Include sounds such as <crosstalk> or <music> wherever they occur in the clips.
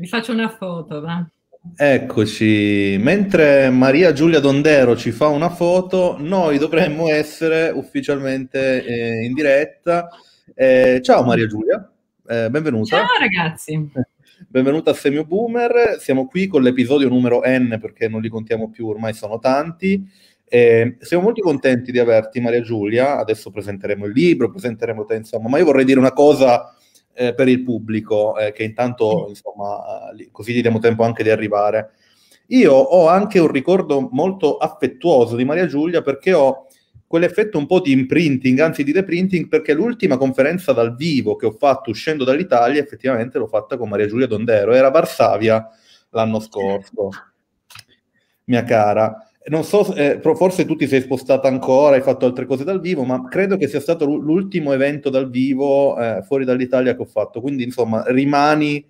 Vi faccio una foto, va. Eccoci, mentre Maria Giulia Dondero ci fa una foto, noi dovremmo essere ufficialmente eh, in diretta. Eh, ciao Maria Giulia, eh, benvenuta. Ciao ragazzi. Benvenuta a Semio Boomer, siamo qui con l'episodio numero N perché non li contiamo più, ormai sono tanti. Eh, siamo molto contenti di averti Maria Giulia, adesso presenteremo il libro, presenteremo te insomma, ma io vorrei dire una cosa eh, per il pubblico, eh, che intanto, insomma, eh, così gli diamo tempo anche di arrivare. Io ho anche un ricordo molto affettuoso di Maria Giulia perché ho quell'effetto un po' di imprinting, anzi di reprinting, perché l'ultima conferenza dal vivo che ho fatto uscendo dall'Italia, effettivamente l'ho fatta con Maria Giulia Dondero, era a Varsavia l'anno scorso, mia cara non so, eh, forse tu ti sei spostata ancora, hai fatto altre cose dal vivo, ma credo che sia stato l'ultimo evento dal vivo eh, fuori dall'Italia che ho fatto. Quindi, insomma, rimani eh,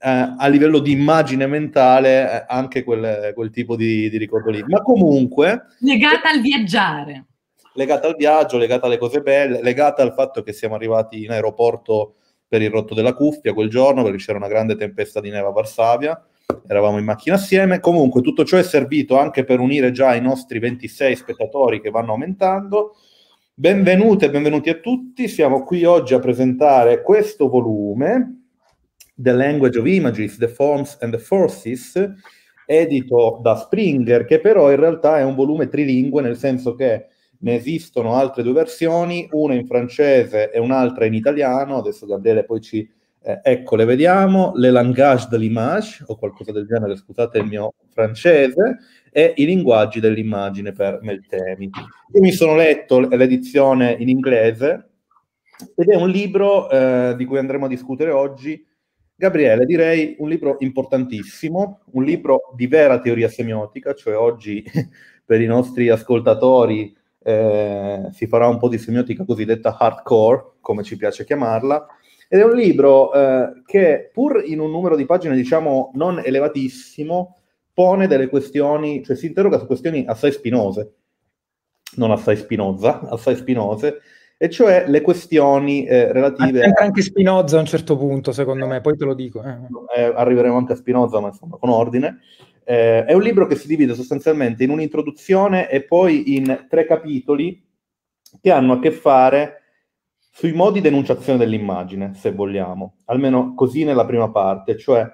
a livello di immagine mentale eh, anche quel, quel tipo di, di, ricordo lì. Ma comunque... Legata al viaggiare. Legata al viaggio, legata alle cose belle, legata al fatto che siamo arrivati in aeroporto per il rotto della cuffia quel giorno, perché c'era una grande tempesta di neve a Varsavia eravamo in macchina assieme. Comunque tutto ciò è servito anche per unire già i nostri 26 spettatori che vanno aumentando. Benvenute e benvenuti a tutti, siamo qui oggi a presentare questo volume, The Language of Images, The Forms and the Forces, edito da Springer, che però in realtà è un volume trilingue, nel senso che ne esistono altre due versioni, una in francese e un'altra in italiano, adesso Gabriele poi ci eh, ecco, le vediamo, le langage de l'image, o qualcosa del genere, scusate il mio francese, e i linguaggi dell'immagine per Meltemi. Io mi sono letto l'edizione in inglese ed è un libro eh, di cui andremo a discutere oggi. Gabriele, direi un libro importantissimo, un libro di vera teoria semiotica, cioè oggi <laughs> per i nostri ascoltatori eh, si farà un po' di semiotica cosiddetta hardcore, come ci piace chiamarla, ed è un libro eh, che, pur in un numero di pagine, diciamo, non elevatissimo, pone delle questioni, cioè si interroga su questioni assai spinose, non assai spinozza, assai spinose, e cioè le questioni eh, relative... C'entra anche Spinoza a un certo punto, secondo eh. me, poi te lo dico. Eh. eh. arriveremo anche a Spinoza, ma insomma, con ordine. Eh, è un libro che si divide sostanzialmente in un'introduzione e poi in tre capitoli che hanno a che fare sui modi di denunciazione dell'immagine, se vogliamo, almeno così nella prima parte, cioè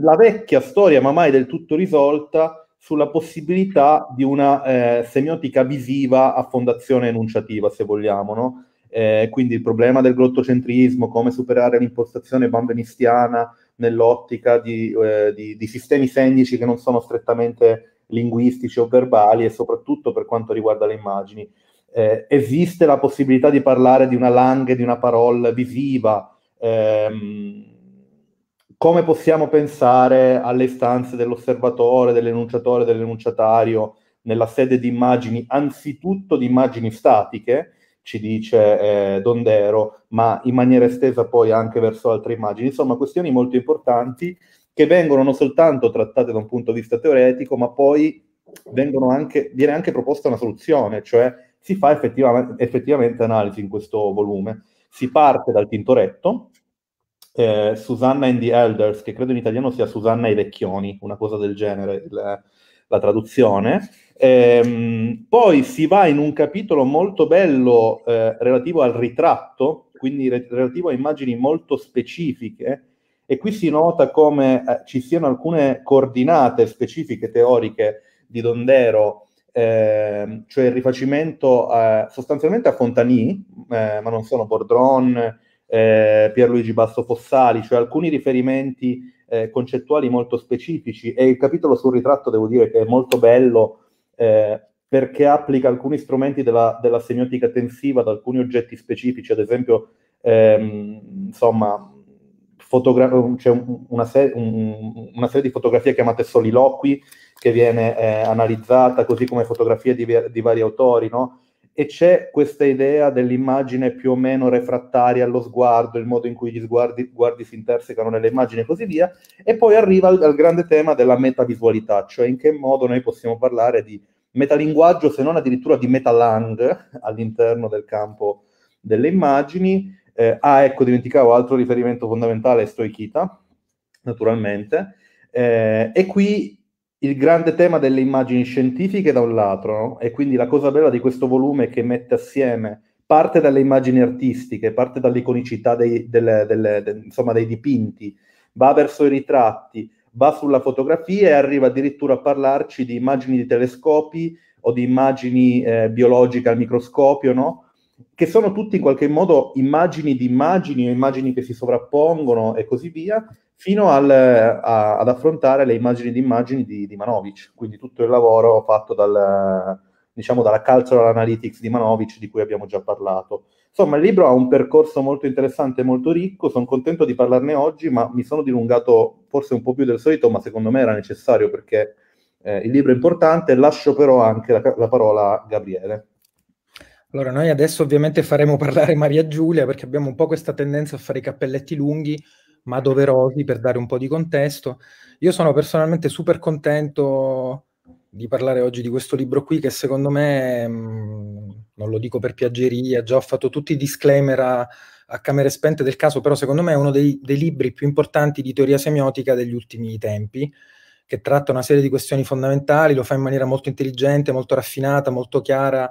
la vecchia storia, ma mai del tutto risolta, sulla possibilità di una eh, semiotica visiva a fondazione enunciativa, se vogliamo, no? eh, quindi il problema del glottocentrismo, come superare l'impostazione bambinistiana nell'ottica di, eh, di, di sistemi segnici che non sono strettamente linguistici o verbali e soprattutto per quanto riguarda le immagini eh, esiste la possibilità di parlare di una langue, di una parola visiva, ehm, come possiamo pensare alle istanze dell'osservatore, dell'enunciatore, dell'enunciatario nella sede di immagini, anzitutto di immagini statiche, ci dice eh, Dondero, ma in maniera estesa poi anche verso altre immagini. Insomma, questioni molto importanti che vengono non soltanto trattate da un punto di vista teoretico, ma poi anche, viene anche proposta una soluzione, cioè si fa effettivamente, effettivamente analisi in questo volume. Si parte dal Tintoretto, eh, Susanna and the Elders, che credo in italiano sia Susanna e i Vecchioni, una cosa del genere, il, la traduzione. Ehm, poi si va in un capitolo molto bello eh, relativo al ritratto, quindi re- relativo a immagini molto specifiche, e qui si nota come eh, ci siano alcune coordinate specifiche teoriche di Dondero Ehm, cioè il rifacimento a, sostanzialmente a Fontani, eh, ma non sono Bordron, eh, Pierluigi Basso Fossali, cioè alcuni riferimenti eh, concettuali molto specifici e il capitolo sul ritratto devo dire che è molto bello eh, perché applica alcuni strumenti della, della, semiotica tensiva ad alcuni oggetti specifici, ad esempio ehm, insomma fotogra- c'è una, se- un, una serie di fotografie chiamate soliloqui che viene eh, analizzata, così come fotografie di, di vari autori, no? E c'è questa idea dell'immagine più o meno refrattaria allo sguardo, il modo in cui gli sguardi, guardi si intersecano nelle immagini e così via, e poi arriva al, al grande tema della metavisualità, cioè in che modo noi possiamo parlare di metalinguaggio, se non addirittura di metalang <laughs> all'interno del campo delle immagini. Eh, ah, ecco, dimenticavo, altro riferimento fondamentale è Stoichita, naturalmente. Eh, e qui il grande tema delle immagini scientifiche da un lato, no? e quindi la cosa bella di questo volume è che mette assieme parte dalle immagini artistiche, parte dall'iconicità dei, delle, delle, de, insomma, dei dipinti, va verso i ritratti, va sulla fotografia e arriva addirittura a parlarci di immagini di telescopi o di immagini eh, biologiche al microscopio, no? che sono tutti in qualche modo immagini di immagini o immagini che si sovrappongono e così via, fino al, a, ad affrontare le immagini di immagini di, di Manovic, quindi tutto il lavoro fatto dal, diciamo, dalla cultural analytics di Manovic di cui abbiamo già parlato. Insomma, il libro ha un percorso molto interessante e molto ricco, sono contento di parlarne oggi, ma mi sono dilungato forse un po' più del solito, ma secondo me era necessario perché eh, il libro è importante, lascio però anche la, la parola a Gabriele. Allora, noi adesso ovviamente faremo parlare Maria Giulia perché abbiamo un po' questa tendenza a fare i cappelletti lunghi, ma doverosi per dare un po' di contesto. Io sono personalmente super contento di parlare oggi di questo libro qui che secondo me, mh, mm, non lo dico per piaggeria, già ho fatto tutti i disclaimer a, a camere spente del caso, però secondo me è uno dei, dei libri più importanti di teoria semiotica degli ultimi tempi che tratta una serie di questioni fondamentali, lo fa in maniera molto intelligente, molto raffinata, molto chiara,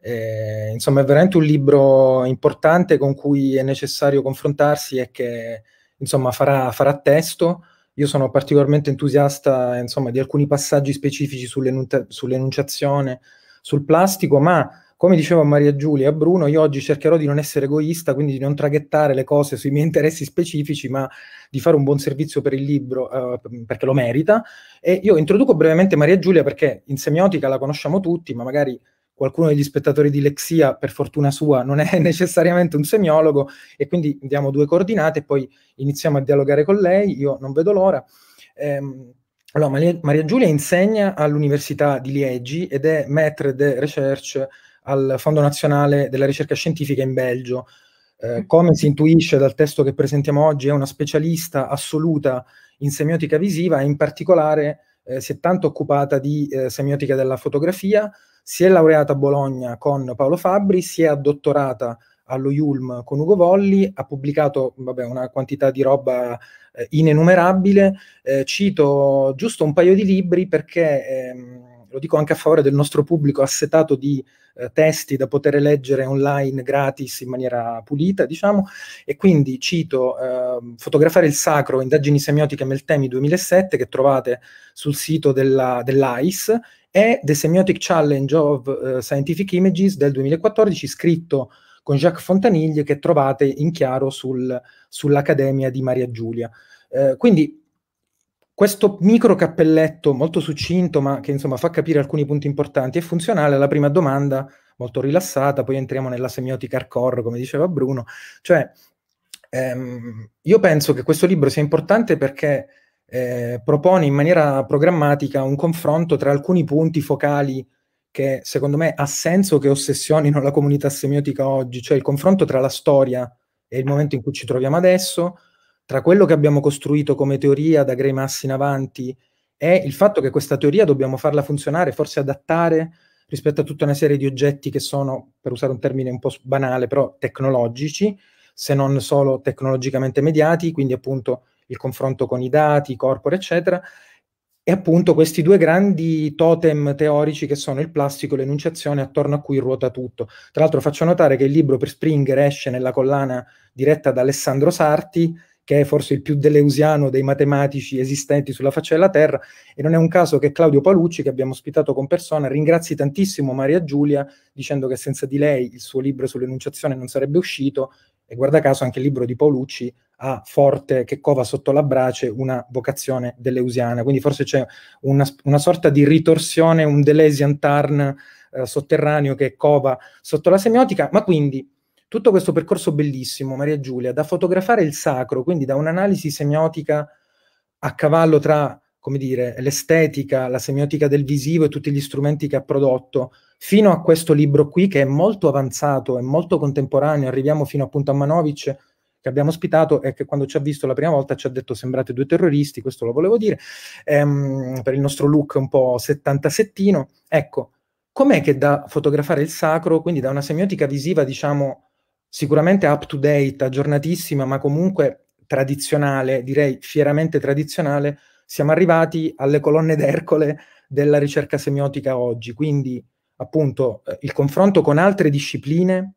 eh, insomma, è veramente un libro importante con cui è necessario confrontarsi e che insomma, farà, farà testo. Io sono particolarmente entusiasta insomma, di alcuni passaggi specifici sull'enunciazione, sul plastico, ma come dicevo a Maria Giulia e a Bruno, io oggi cercherò di non essere egoista, quindi di non traghettare le cose sui miei interessi specifici, ma di fare un buon servizio per il libro, eh, perché lo merita. E io introduco brevemente Maria Giulia perché in semiotica la conosciamo tutti, ma magari qualcuno degli spettatori di Lexia, per fortuna sua, non è <laughs> necessariamente un semiologo e quindi diamo due coordinate e poi iniziamo a dialogare con lei, io non vedo l'ora. Eh, allora, Maria Giulia insegna all'Università di Liegi ed è maître de recherche al Fondo Nazionale della Ricerca Scientifica in Belgio. Eh, mm. come si intuisce dal testo che presentiamo oggi, è una specialista assoluta in semiotica visiva e in particolare eh, si è tanto occupata di eh, semiotica della fotografia, si è laureata a Bologna con Paolo Fabri, si è addottorata allo Yulm con Ugo Volli, ha pubblicato vabbè, una quantità di roba eh, inenumerabile, eh, cito giusto un paio di libri perché, ehm, lo dico anche a favore del nostro pubblico assetato di eh, testi da poter leggere online gratis in maniera pulita, diciamo, e quindi cito ehm, Fotografare il sacro, indagini semiotiche Meltemi 2007, che trovate sul sito della, dell'AIS, è The Semiotic Challenge of uh, Scientific Images del 2014, scritto con Jacques Fontaniglie, che trovate in chiaro sul, sull'Accademia di Maria Giulia. Eh, quindi questo micro cappelletto molto succinto, ma che insomma fa capire alcuni punti importanti, è funzionale alla prima domanda, molto rilassata, poi entriamo nella semiotica hardcore, come diceva Bruno. Cioè, ehm, io penso che questo libro sia importante perché eh, propone in maniera programmatica un confronto tra alcuni punti focali che secondo me ha senso che ossessionino la comunità semiotica oggi, cioè il confronto tra la storia e il momento in cui ci troviamo adesso, tra quello che abbiamo costruito come teoria da Grey Mass in avanti e il fatto che questa teoria dobbiamo farla funzionare, forse adattare rispetto a tutta una serie di oggetti che sono, per usare un termine un po' banale, però tecnologici, se non solo tecnologicamente mediati, quindi appunto il confronto con i dati, i corpore, eccetera. E appunto questi due grandi totem teorici che sono il plastico e l'enunciazione attorno a cui ruota tutto. Tra l'altro faccio notare che il libro per Springer esce nella collana diretta da Alessandro Sarti, che è forse il più deleusiano dei matematici esistenti sulla faccia della Terra, e non è un caso che Claudio Palucci, che abbiamo ospitato con persona, ringrazi tantissimo Maria Giulia dicendo che senza di lei il suo libro sull'enunciazione non sarebbe uscito e guarda caso anche il libro di Paolucci ha forte, che cova sotto la brace, una vocazione dell'Eusiana. Quindi forse c'è una, una sorta di ritorsione, un Delesian Tarn eh, sotterraneo che cova sotto la semiotica, ma quindi tutto questo percorso bellissimo, Maria Giulia, da fotografare il sacro, quindi da un'analisi semiotica a cavallo tra come dire, l'estetica, la semiotica del visivo e tutti gli strumenti che ha prodotto, fino a questo libro qui che è molto avanzato, è molto contemporaneo, arriviamo fino appunto a Manovic che abbiamo ospitato e che quando ci ha visto la prima volta ci ha detto sembrate due terroristi, questo lo volevo dire, ehm, per il nostro look un po' settantasettino. Ecco, com'è che da fotografare il sacro, quindi da una semiotica visiva diciamo sicuramente up to date, aggiornatissima, ma comunque tradizionale, direi fieramente tradizionale, siamo arrivati alle colonne d'Ercole della ricerca semiotica oggi, quindi appunto eh, il confronto con altre discipline,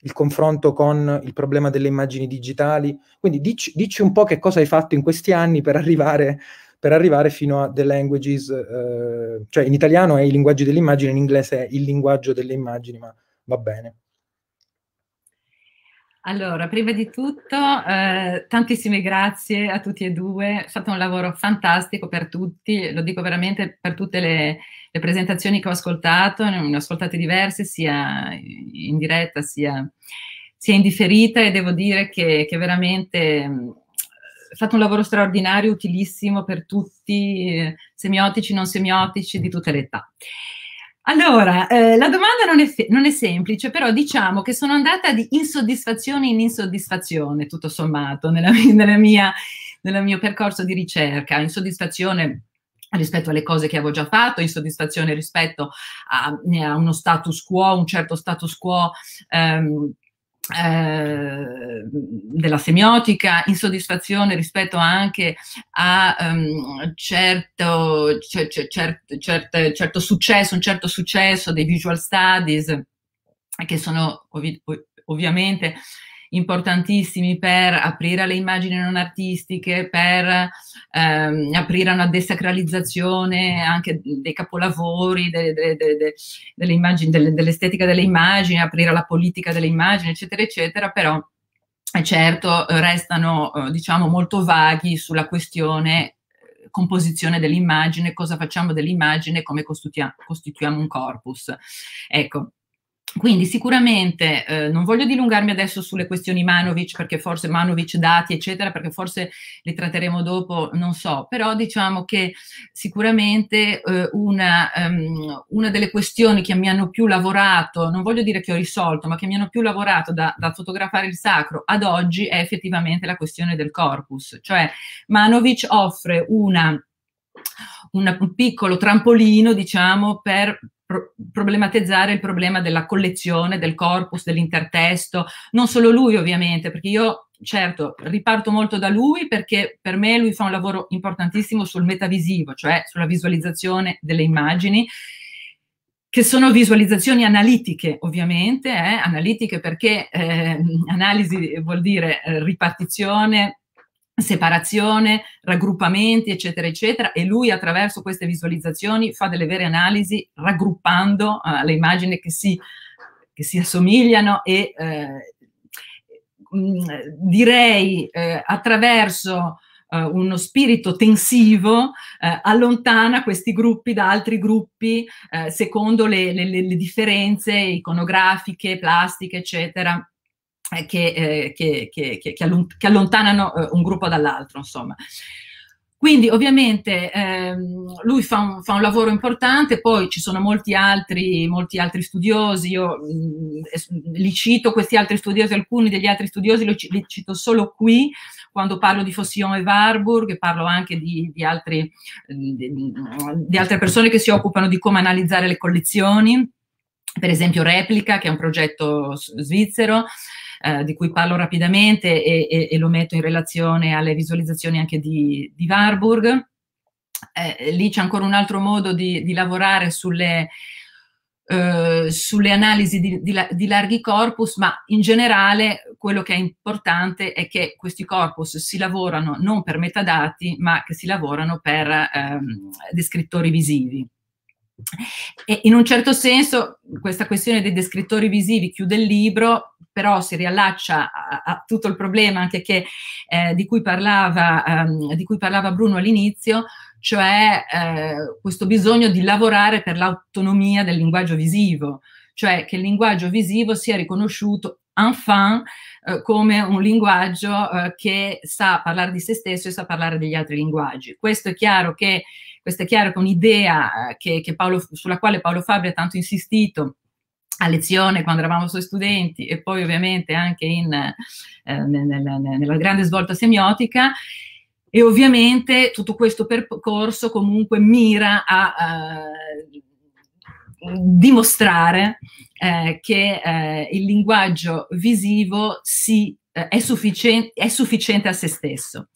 il confronto con il problema delle immagini digitali, quindi dici, dici un po' che cosa hai fatto in questi anni per arrivare, per arrivare fino a The Languages, eh, cioè in italiano è i linguaggi dell'immagine, in inglese è il linguaggio delle immagini, ma va bene. Allora, prima di tutto, eh, tantissime grazie a tutti e due, è stato un lavoro fantastico per tutti, lo dico veramente per tutte le, le presentazioni che ho ascoltato, ne ho ascoltate diverse sia in diretta sia, sia in differita e devo dire che, che veramente mm, è stato un lavoro straordinario, utilissimo per tutti, eh, semiotici, non semiotici, di tutte le età. Allora, eh, la domanda non è, non è, semplice, però diciamo che sono andata di insoddisfazione in insoddisfazione, tutto sommato, nella, nella mia, nel mio percorso di ricerca. Insoddisfazione rispetto alle cose che avevo già fatto, insoddisfazione rispetto a, a uno status quo, un certo status quo. Ehm, Ehm, della semiotica, insoddisfazione rispetto anche a um, certo, cer, cer, cer, certo, successo, un certo successo dei visual studies, che sono ov ovviamente importantissimi per aprire alle immagini non artistiche, per ehm, aprire a una desacralizzazione anche dei capolavori, de, de, de, delle immagini, dell'estetica delle immagini, aprire alla politica delle immagini, eccetera, eccetera, però eh, certo eh, restano eh, diciamo molto vaghi sulla questione composizione dell'immagine, cosa facciamo dell'immagine, come costituiamo, costituiamo un corpus. Ecco, quindi sicuramente eh, non voglio dilungarmi adesso sulle questioni Manovic, perché forse Manovic dati, eccetera, perché forse li tratteremo dopo, non so, però diciamo che sicuramente eh, una, um, una, delle questioni che mi hanno più lavorato, non voglio dire che ho risolto, ma che mi hanno più lavorato da, da fotografare il sacro ad oggi è effettivamente la questione del corpus, cioè Manovic offre una un piccolo trampolino, diciamo, per pro- problematizzare il problema della collezione, del corpus, dell'intertesto, non solo lui ovviamente, perché io certo riparto molto da lui perché per me lui fa un lavoro importantissimo sul metavisivo, cioè sulla visualizzazione delle immagini che sono visualizzazioni analitiche ovviamente, eh? analitiche perché eh, analisi vuol dire eh, ripartizione, separazione, raggruppamenti, eccetera, eccetera, e lui attraverso queste visualizzazioni fa delle vere analisi raggruppando eh, le immagini che si, che si assomigliano e eh, mh, mm, direi eh, attraverso eh, uno spirito tensivo eh, allontana questi gruppi da altri gruppi eh, secondo le, le, le differenze iconografiche, plastiche, eccetera, eh, eh, che, che, che, che, allontanano eh, un gruppo dall'altro, insomma. Quindi ovviamente ehm, lui fa un, fa un, lavoro importante, poi ci sono molti altri, molti altri studiosi, io mh, mm, li cito questi altri studiosi, alcuni degli altri studiosi li, cito solo qui, quando parlo di Fossillon e Warburg, parlo anche di, di, altri, di, di altre persone che si occupano di come analizzare le collezioni, per esempio Replica, che è un progetto svizzero, eh, di cui parlo rapidamente e, e, e, lo metto in relazione alle visualizzazioni anche di, di Warburg. Eh, lì c'è ancora un altro modo di, di lavorare sulle, eh, sulle analisi di, di, di, larghi corpus, ma in generale quello che è importante è che questi corpus si lavorano non per metadati, ma che si lavorano per ehm, descrittori visivi. E in un certo senso questa questione dei descrittori visivi chiude il libro, però si riallaccia a, a tutto il problema anche che, eh, di, cui parlava, um, di, cui parlava, Bruno all'inizio, cioè eh, questo bisogno di lavorare per l'autonomia del linguaggio visivo, cioè che il linguaggio visivo sia riconosciuto enfin eh, come un linguaggio eh, che sa parlare di se stesso e sa parlare degli altri linguaggi. Questo è chiaro che questo è chiaro che è un'idea eh, sulla quale Paolo Fabri ha tanto insistito a lezione quando eravamo suoi studenti e poi ovviamente anche in, eh, nella, nella grande svolta semiotica e ovviamente tutto questo percorso comunque mira a, a eh, dimostrare eh, che eh, il linguaggio visivo si eh, è, sufficien- è, sufficiente a se stesso.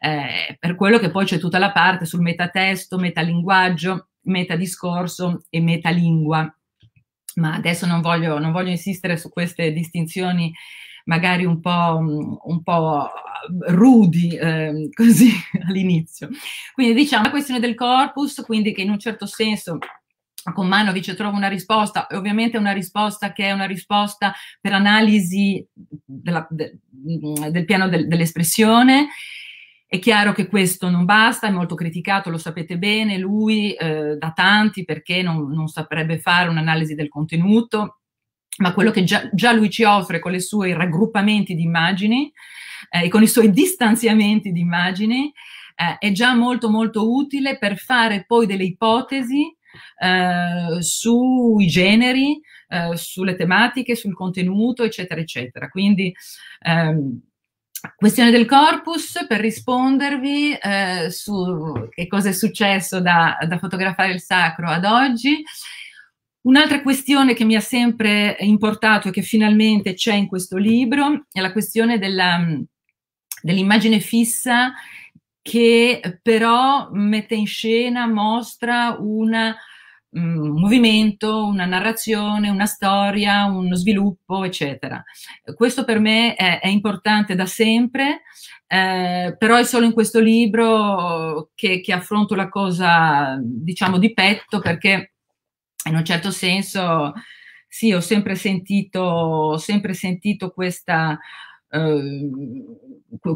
Eh, per quello che poi c'è tutta la parte sul metatesto, metalinguaggio, metadiscorso e metalingua. Ma adesso non voglio, non voglio insistere su queste distinzioni magari un po', un po rudi eh, <laughs> così all'inizio. Quindi diciamo la questione del corpus, quindi che in un certo senso con Manovic trovo una risposta, ovviamente una risposta che è una risposta per analisi della, de, mm, del piano del, dell'espressione. È chiaro che questo non basta, è molto criticato, lo sapete bene, lui eh, da tanti perché non, non saprebbe fare un'analisi del contenuto, ma quello che già, già lui ci offre con i suoi raggruppamenti di immagini eh, e con i suoi distanziamenti di immagini eh, è già molto molto utile per fare poi delle ipotesi eh, sui generi, eh, sulle tematiche, sul contenuto, eccetera, eccetera. Quindi ehm, Questione del corpus, per rispondervi eh, su che cosa è successo da, da fotografare il sacro ad oggi. Un'altra questione che mi ha sempre importato e che finalmente c'è in questo libro è la questione dell'immagine fissa che però mette in scena, mostra una un movimento, una narrazione, una storia, uno sviluppo, eccetera. Questo per me è, è importante da sempre, eh, però è solo in questo libro che, che affronto la cosa, diciamo, di petto, perché in un certo senso, sì, ho sempre sentito, ho sempre sentito questa... Uh,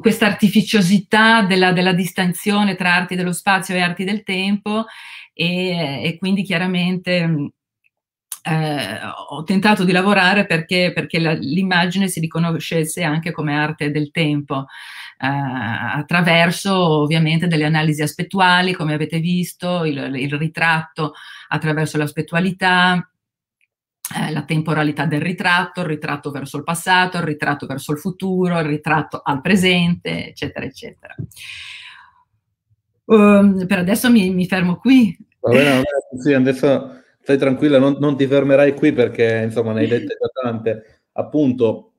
questa artificiosità della, della distanzione tra arti dello spazio e arti del tempo e, e quindi chiaramente eh, ho tentato di lavorare perché, perché la, l'immagine si riconoscesse anche come arte del tempo, eh, attraverso ovviamente delle analisi aspettuali, come avete visto, il, il ritratto attraverso l'aspettualità, eh, la temporalità del ritratto, il ritratto verso il passato, il ritratto verso il futuro, il ritratto al presente, eccetera, eccetera. Um, per adesso mi, mi, fermo qui. Va bene, va bene sì, adesso stai tranquilla, non, non, ti fermerai qui perché insomma ne hai <laughs> dette già tante. Appunto,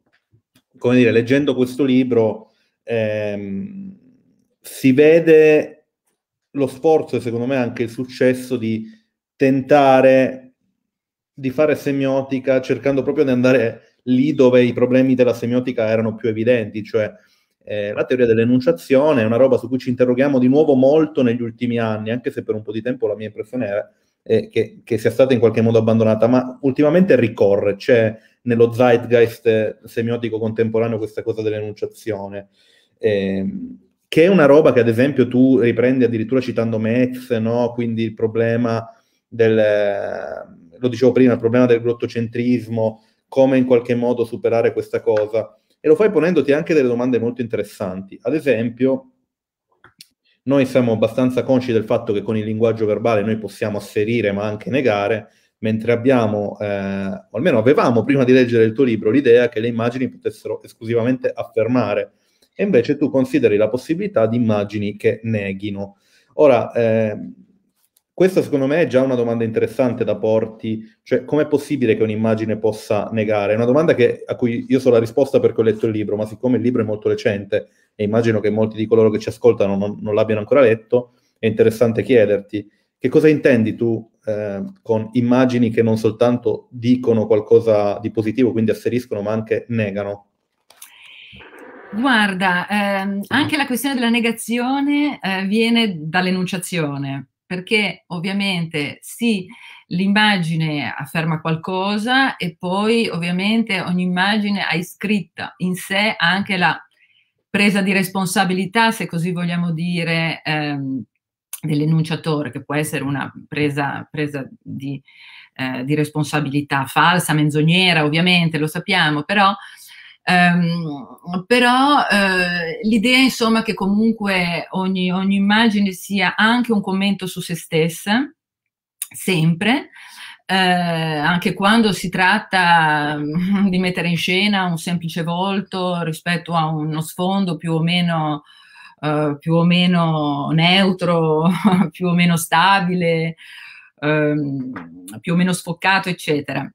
come dire, leggendo questo libro ehm, si vede lo sforzo e secondo me anche il successo di tentare di fare semiotica cercando proprio di andare lì dove i problemi della semiotica erano più evidenti, cioè eh, la teoria dell'enunciazione è una roba su cui ci interroghiamo di nuovo molto negli ultimi anni, anche se per un po' di tempo la mia impressione era eh, che, che, sia stata in qualche modo abbandonata, ma ultimamente ricorre, c'è nello zeitgeist eh, semiotico contemporaneo questa cosa dell'enunciazione, eh, che è una roba che ad esempio tu riprendi addirittura citando Metz, no? quindi il problema del, lo dicevo prima, il problema del grottocentrismo, come in qualche modo superare questa cosa e lo fai ponendoti anche delle domande molto interessanti. Ad esempio, noi siamo abbastanza consci del fatto che con il linguaggio verbale noi possiamo asserire ma anche negare, mentre abbiamo, eh, o almeno avevamo prima di leggere il tuo libro, l'idea che le immagini potessero esclusivamente affermare, e invece tu consideri la possibilità di immagini che neghino. Ora, eh, questa secondo me è già una domanda interessante da porti, cioè com'è possibile che un'immagine possa negare? È una domanda che, a cui io so la risposta perché ho letto il libro, ma siccome il libro è molto recente e immagino che molti di coloro che ci ascoltano non, non l'abbiano ancora letto, è interessante chiederti che cosa intendi tu eh, con immagini che non soltanto dicono qualcosa di positivo, quindi asseriscono, ma anche negano? Guarda, ehm, anche la questione della negazione eh, viene dall'enunciazione, perché ovviamente sì, l'immagine afferma qualcosa e poi ovviamente ogni immagine ha iscritta in sé anche la presa di responsabilità, se così vogliamo dire, ehm, dell'enunciatore, che può essere una presa, presa di, eh, di, responsabilità falsa, menzognera, ovviamente, lo sappiamo, però Um, però uh, l'idea insomma che comunque ogni, ogni, immagine sia anche un commento su se stessa, sempre, uh, anche quando si tratta um, di mettere in scena un semplice volto rispetto a uno sfondo più o meno Uh, più o meno neutro, <laughs> più o meno stabile, um, più o meno sfoccato, eccetera.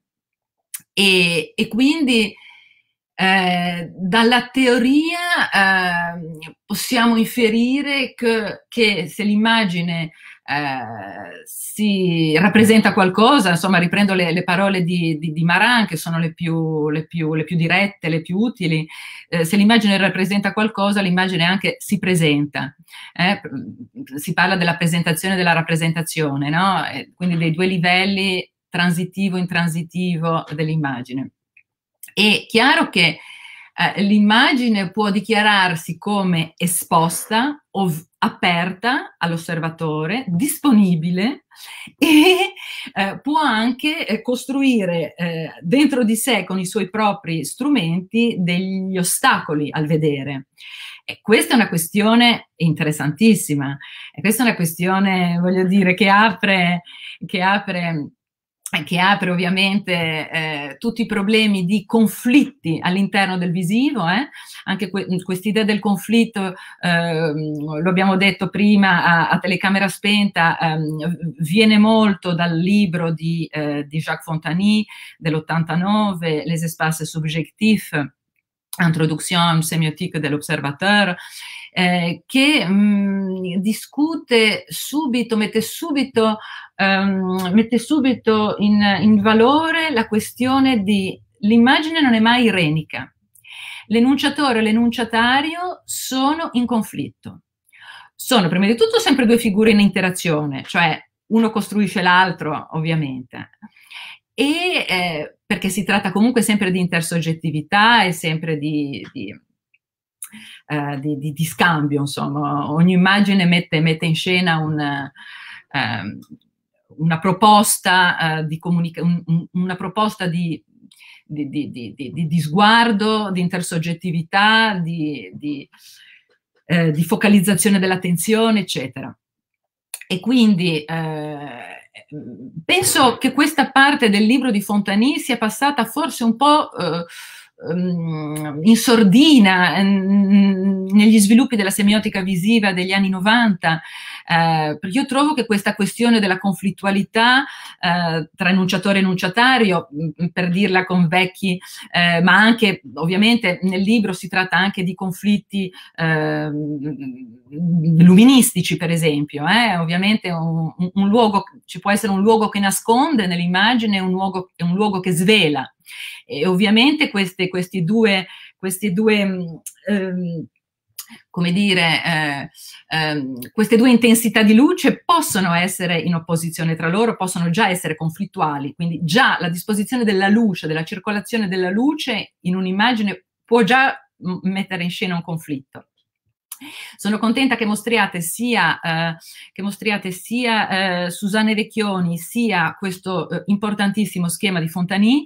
E, e quindi eh, dalla teoria eh, possiamo inferire che, che se l'immagine eh, si rappresenta qualcosa, insomma riprendo le, le parole di, di, di, Maran che sono le più, le più, le più dirette, le più utili, eh, se l'immagine rappresenta qualcosa l'immagine anche si presenta, eh? Mm, si parla della presentazione e della rappresentazione, no? quindi dei due livelli transitivo-intransitivo dell'immagine. È chiaro che eh, l'immagine può dichiararsi come esposta o aperta all'osservatore, disponibile e eh, può anche eh, costruire eh, dentro di sé con i suoi propri strumenti degli ostacoli al vedere. E questa è una questione interessantissima, e questa è una questione, voglio dire, che apre, che apre che apre ovviamente eh, tutti i problemi di conflitti all'interno del visivo, eh? anche que- quest'idea del conflitto, eh, lo abbiamo detto prima a, a telecamera spenta, ehm, viene molto dal libro di, eh, di Jacques Fontani dell'89, Les espaces subjectifs, Introduction semiotique de l'observateur, eh, che mh, mm, discute subito, mette subito, um, mette subito in, in valore la questione di l'immagine non è mai irenica. L'enunciatore e l'enunciatario sono in conflitto. Sono prima di tutto sempre due figure in interazione, cioè uno costruisce l'altro, ovviamente. E eh, perché si tratta comunque sempre di intersoggettività e sempre di, di eh, di, di, di, scambio, insomma, ogni immagine mette, mette in scena un ehm, una proposta, uh, di, comunicazione, un, una proposta di, di, di, sguardo, di intersoggettività, di, eh, focalizzazione dell'attenzione, eccetera. E quindi eh, penso che questa parte del libro di Fontani sia passata forse un po'... Eh, Ehm, in sordina negli sviluppi della semiotica visiva degli anni 90 eh, perché io trovo che questa questione della conflittualità eh, tra enunciatore e enunciatario, mm, mm, per dirla con vecchi, eh, ma anche ovviamente nel libro si tratta anche di conflitti ehm, luministici, per esempio. Eh. Ovviamente un, un luogo, ci può essere un luogo che nasconde nell'immagine e un luogo, un luogo che svela. E ovviamente queste, questi due, questi due um, come dire, eh, eh, queste due intensità di luce possono essere in opposizione tra loro, possono già essere conflittuali, quindi già la disposizione della luce, della circolazione della luce in un'immagine può già mettere in scena un conflitto. Sono contenta che mostriate sia, eh, che mostriate sia eh, Susanne Vecchioni, sia questo eh, importantissimo schema di Fontani,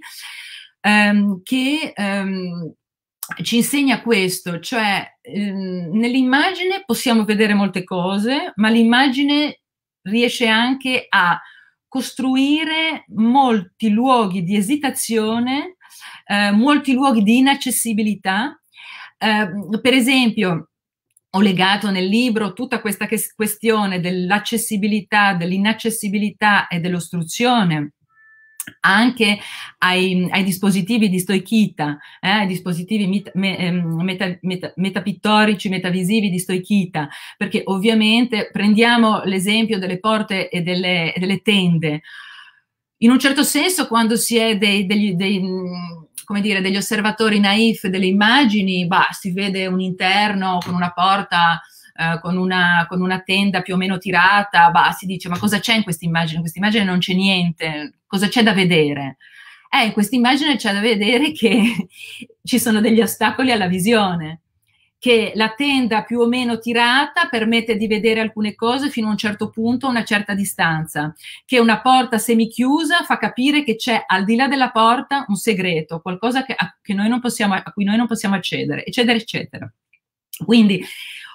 ehm, che ehm, ci insegna questo, cioè ehm, nell'immagine possiamo vedere molte cose, ma l'immagine riesce anche a costruire molti luoghi di esitazione, eh, molti luoghi di inaccessibilità. Eh, per esempio, ho legato nel libro tutta questa questione dell'accessibilità, dell'inaccessibilità e dell'ostruzione anche ai, ai, dispositivi di stoichita, eh, ai dispositivi met, met, ehm, met, metapittorici, metavisivi di stoichita, perché ovviamente prendiamo l'esempio delle porte e delle, delle tende. In un certo senso, quando si è dei, degli, dei, dire, degli osservatori naif delle immagini, bah, si vede un interno con una porta eh, con, una, con, una, tenda più o meno tirata, bah, si dice ma cosa c'è in questa immagine? In questa immagine non c'è niente, cosa c'è da vedere? Eh, in questa immagine c'è da vedere che <laughs> ci sono degli ostacoli alla visione, che la tenda più o meno tirata permette di vedere alcune cose fino a un certo punto, a una certa distanza, che una porta semichiusa fa capire che c'è al di là della porta un segreto, qualcosa che, a, che possiamo, a cui noi non possiamo accedere, eccetera, eccetera. Quindi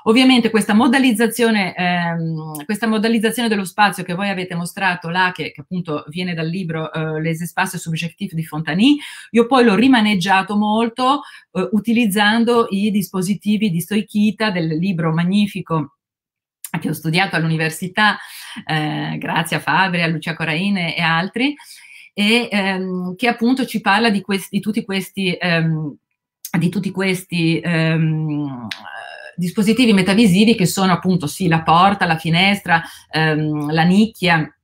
Ovviamente questa modalizzazione, ehm, questa modellizzazione dello spazio che voi avete mostrato là, che, che appunto viene dal libro eh, Les espaces subjectifs di Fontani, io poi l'ho rimaneggiato molto eh, utilizzando i dispositivi di Stoichita del libro magnifico che ho studiato all'università, eh, grazie a Fabri, a Lucia Coraine e altri, e ehm, che appunto ci parla di, questi, di tutti questi, ehm, di tutti questi ehm, dispositivi metavisivi che sono appunto sì la porta, la finestra, ehm, la nicchia,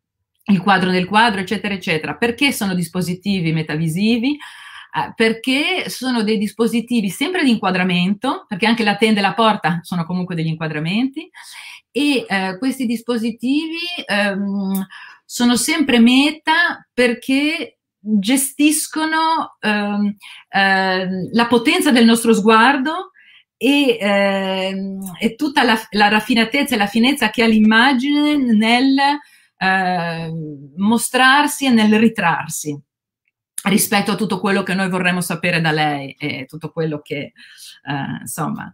il quadro del quadro, eccetera, eccetera. Perché sono dispositivi metavisivi? Eh, perché sono dei dispositivi sempre di inquadramento, perché anche la tenda e la porta sono comunque degli inquadramenti, e eh, questi dispositivi ehm, sono sempre meta perché gestiscono ehm, eh, la potenza del nostro sguardo, e, eh, e tutta la, la, raffinatezza e la finezza che ha l'immagine nel eh, mostrarsi e nel ritrarsi rispetto a tutto quello che noi vorremmo sapere da lei e tutto quello che, eh, insomma,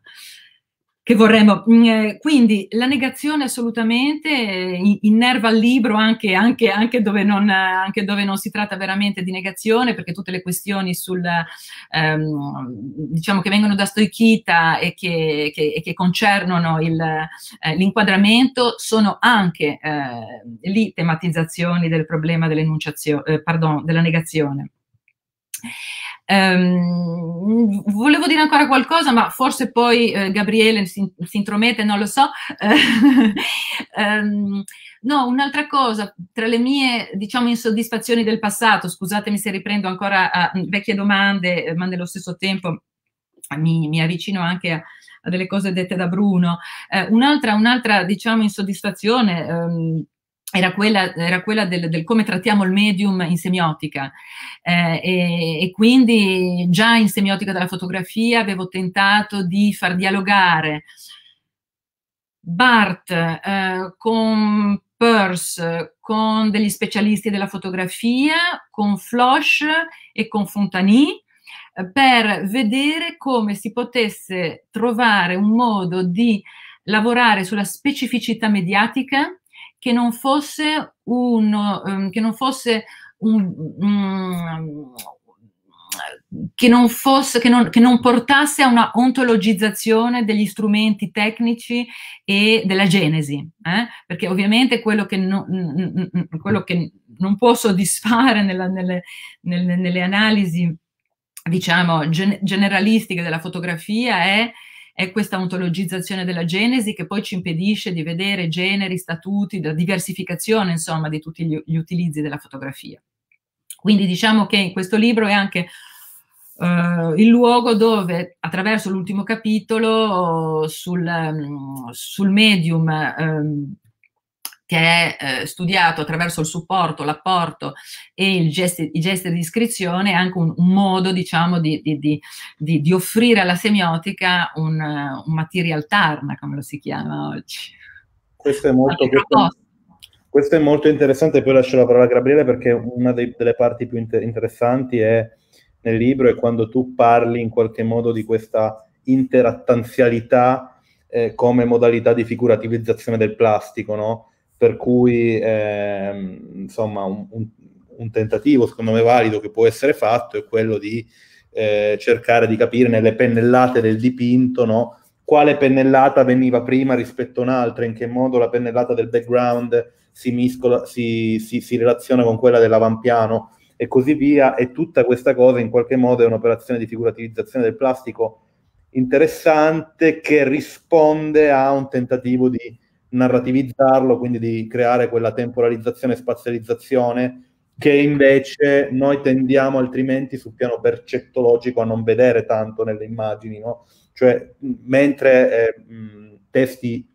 che vorremmo. Mm, eh, quindi la negazione assolutamente eh, innerva il libro anche, anche, anche, dove non, anche, dove non, si tratta veramente di negazione, perché tutte le questioni sul, ehm, diciamo che vengono da Stoichita e che, che, che concernono eh, l'inquadramento eh, sono anche eh, lì tematizzazioni del problema dell'enunciazione, eh, pardon, della negazione. Um, volevo dire ancora qualcosa, ma forse poi eh, Gabriele si, si, intromette, non lo so. um, <laughs> no, un'altra cosa, tra le mie diciamo insoddisfazioni del passato, scusatemi se riprendo ancora a vecchie domande, eh, ma nello stesso tempo mi, mi avvicino anche a, a delle cose dette da Bruno. Eh, un'altra, un'altra, diciamo, insoddisfazione ehm, era quella, era quella del, del, come trattiamo il medium in semiotica eh, e, e, quindi già in semiotica della fotografia avevo tentato di far dialogare Bart eh, con Peirce, con degli specialisti della fotografia, con Flosch e con Fontani eh, per vedere come si potesse trovare un modo di lavorare sulla specificità mediatica che non fosse, uno, um, che non fosse un, um, che non, fosse, che, non, che non, portasse a una ontologizzazione degli strumenti tecnici e della genesi, eh? perché ovviamente quello che, no, quello che, non può soddisfare nella, nelle, nelle, nelle, analisi diciamo, gen generalistiche della fotografia è è questa ontologizzazione della genesi che poi ci impedisce di vedere generi, statuti, la diversificazione insomma di tutti gli, gli utilizzi della fotografia. Quindi diciamo che in questo libro è anche Uh, il luogo dove attraverso l'ultimo capitolo sul, mm, sul medium um, che è eh, studiato attraverso il supporto, l'apporto e gesti, i gesti di iscrizione, è anche un, un modo diciamo, di, di, di, di, offrire alla semiotica un, un material tarna, come lo si chiama oggi. Questo è molto, questo, questo è molto interessante, e poi lascio la parola a Gabriele perché una dei, delle parti più inter- interessanti è nel libro è quando tu parli in qualche modo di questa interattanzialità eh, come modalità di figurativizzazione del plastico, no? per cui eh, insomma un, un, un, tentativo secondo me valido che può essere fatto è quello di eh, cercare di capire nelle pennellate del dipinto no? quale pennellata veniva prima rispetto a un'altra, in che modo la pennellata del background si, miscola, si, si, si relaziona con quella dell'avampiano e così via e tutta questa cosa in qualche modo è un'operazione di figurativizzazione del plastico interessante che risponde a un tentativo di narrativizzarlo, quindi di creare quella temporalizzazione e spazializzazione che invece noi tendiamo altrimenti sul piano percettologico a non vedere tanto nelle immagini, no? Cioè, mentre eh, mh, testi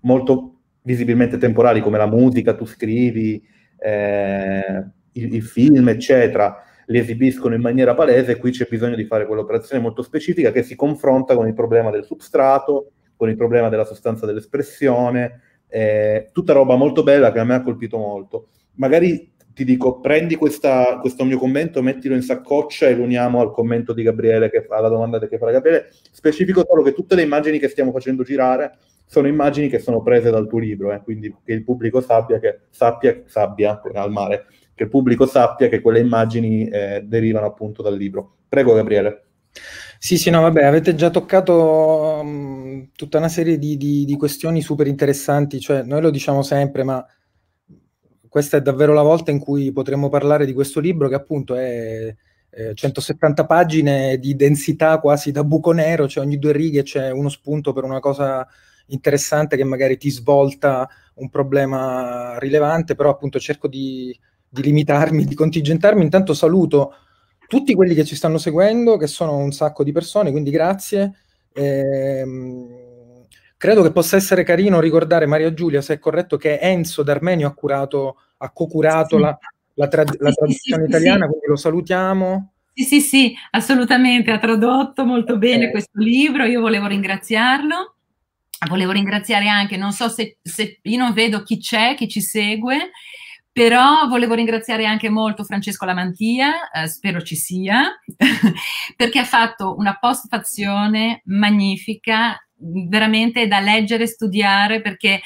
molto visibilmente temporali come la musica, tu scrivi, eh, il, il, film, eccetera, li esibiscono in maniera palese, qui c'è bisogno di fare quell'operazione molto specifica che si confronta con il problema del substrato, con il problema della sostanza dell'espressione, eh, tutta roba molto bella che a me ha colpito molto. Magari ti dico, prendi questa, questo mio commento, mettilo in saccoccia e lo uniamo al commento di Gabriele, che fa, alla domanda che fa Gabriele. Specifico solo che tutte le immagini che stiamo facendo girare sono immagini che sono prese dal tuo libro, eh, quindi che il pubblico sappia che, sappia, sabbia, eh, al mare, che il pubblico sappia che quelle immagini eh, derivano appunto dal libro. Prego Gabriele. Sì, sì, no, vabbè, avete già toccato um, tutta una serie di, di, di, questioni super interessanti, cioè noi lo diciamo sempre, ma questa è davvero la volta in cui potremmo parlare di questo libro che appunto è 170 eh, pagine di densità quasi da buco nero, cioè ogni due righe c'è uno spunto per una cosa interessante che magari ti svolta un problema rilevante, però appunto cerco di, di limitarmi, di contingentarmi. Intanto saluto tutti quelli che ci stanno seguendo, che sono un sacco di persone, quindi grazie. Ehm, credo che possa essere carino ricordare, Maria Giulia, se è corretto, che Enzo D'Armenio ha curato, ha co-curato sì. la, la, tra- la, traduzione sì, sì, italiana, quindi lo salutiamo. Sì, sì, sì, assolutamente, ha tradotto molto bene eh. questo libro, io volevo ringraziarlo. Volevo ringraziare anche, non so se, se io non vedo chi c'è, chi ci segue, però volevo ringraziare anche molto Francesco Lamantia, eh, spero ci sia, <laughs> perché ha fatto una postfazione magnifica, veramente da leggere, e studiare, perché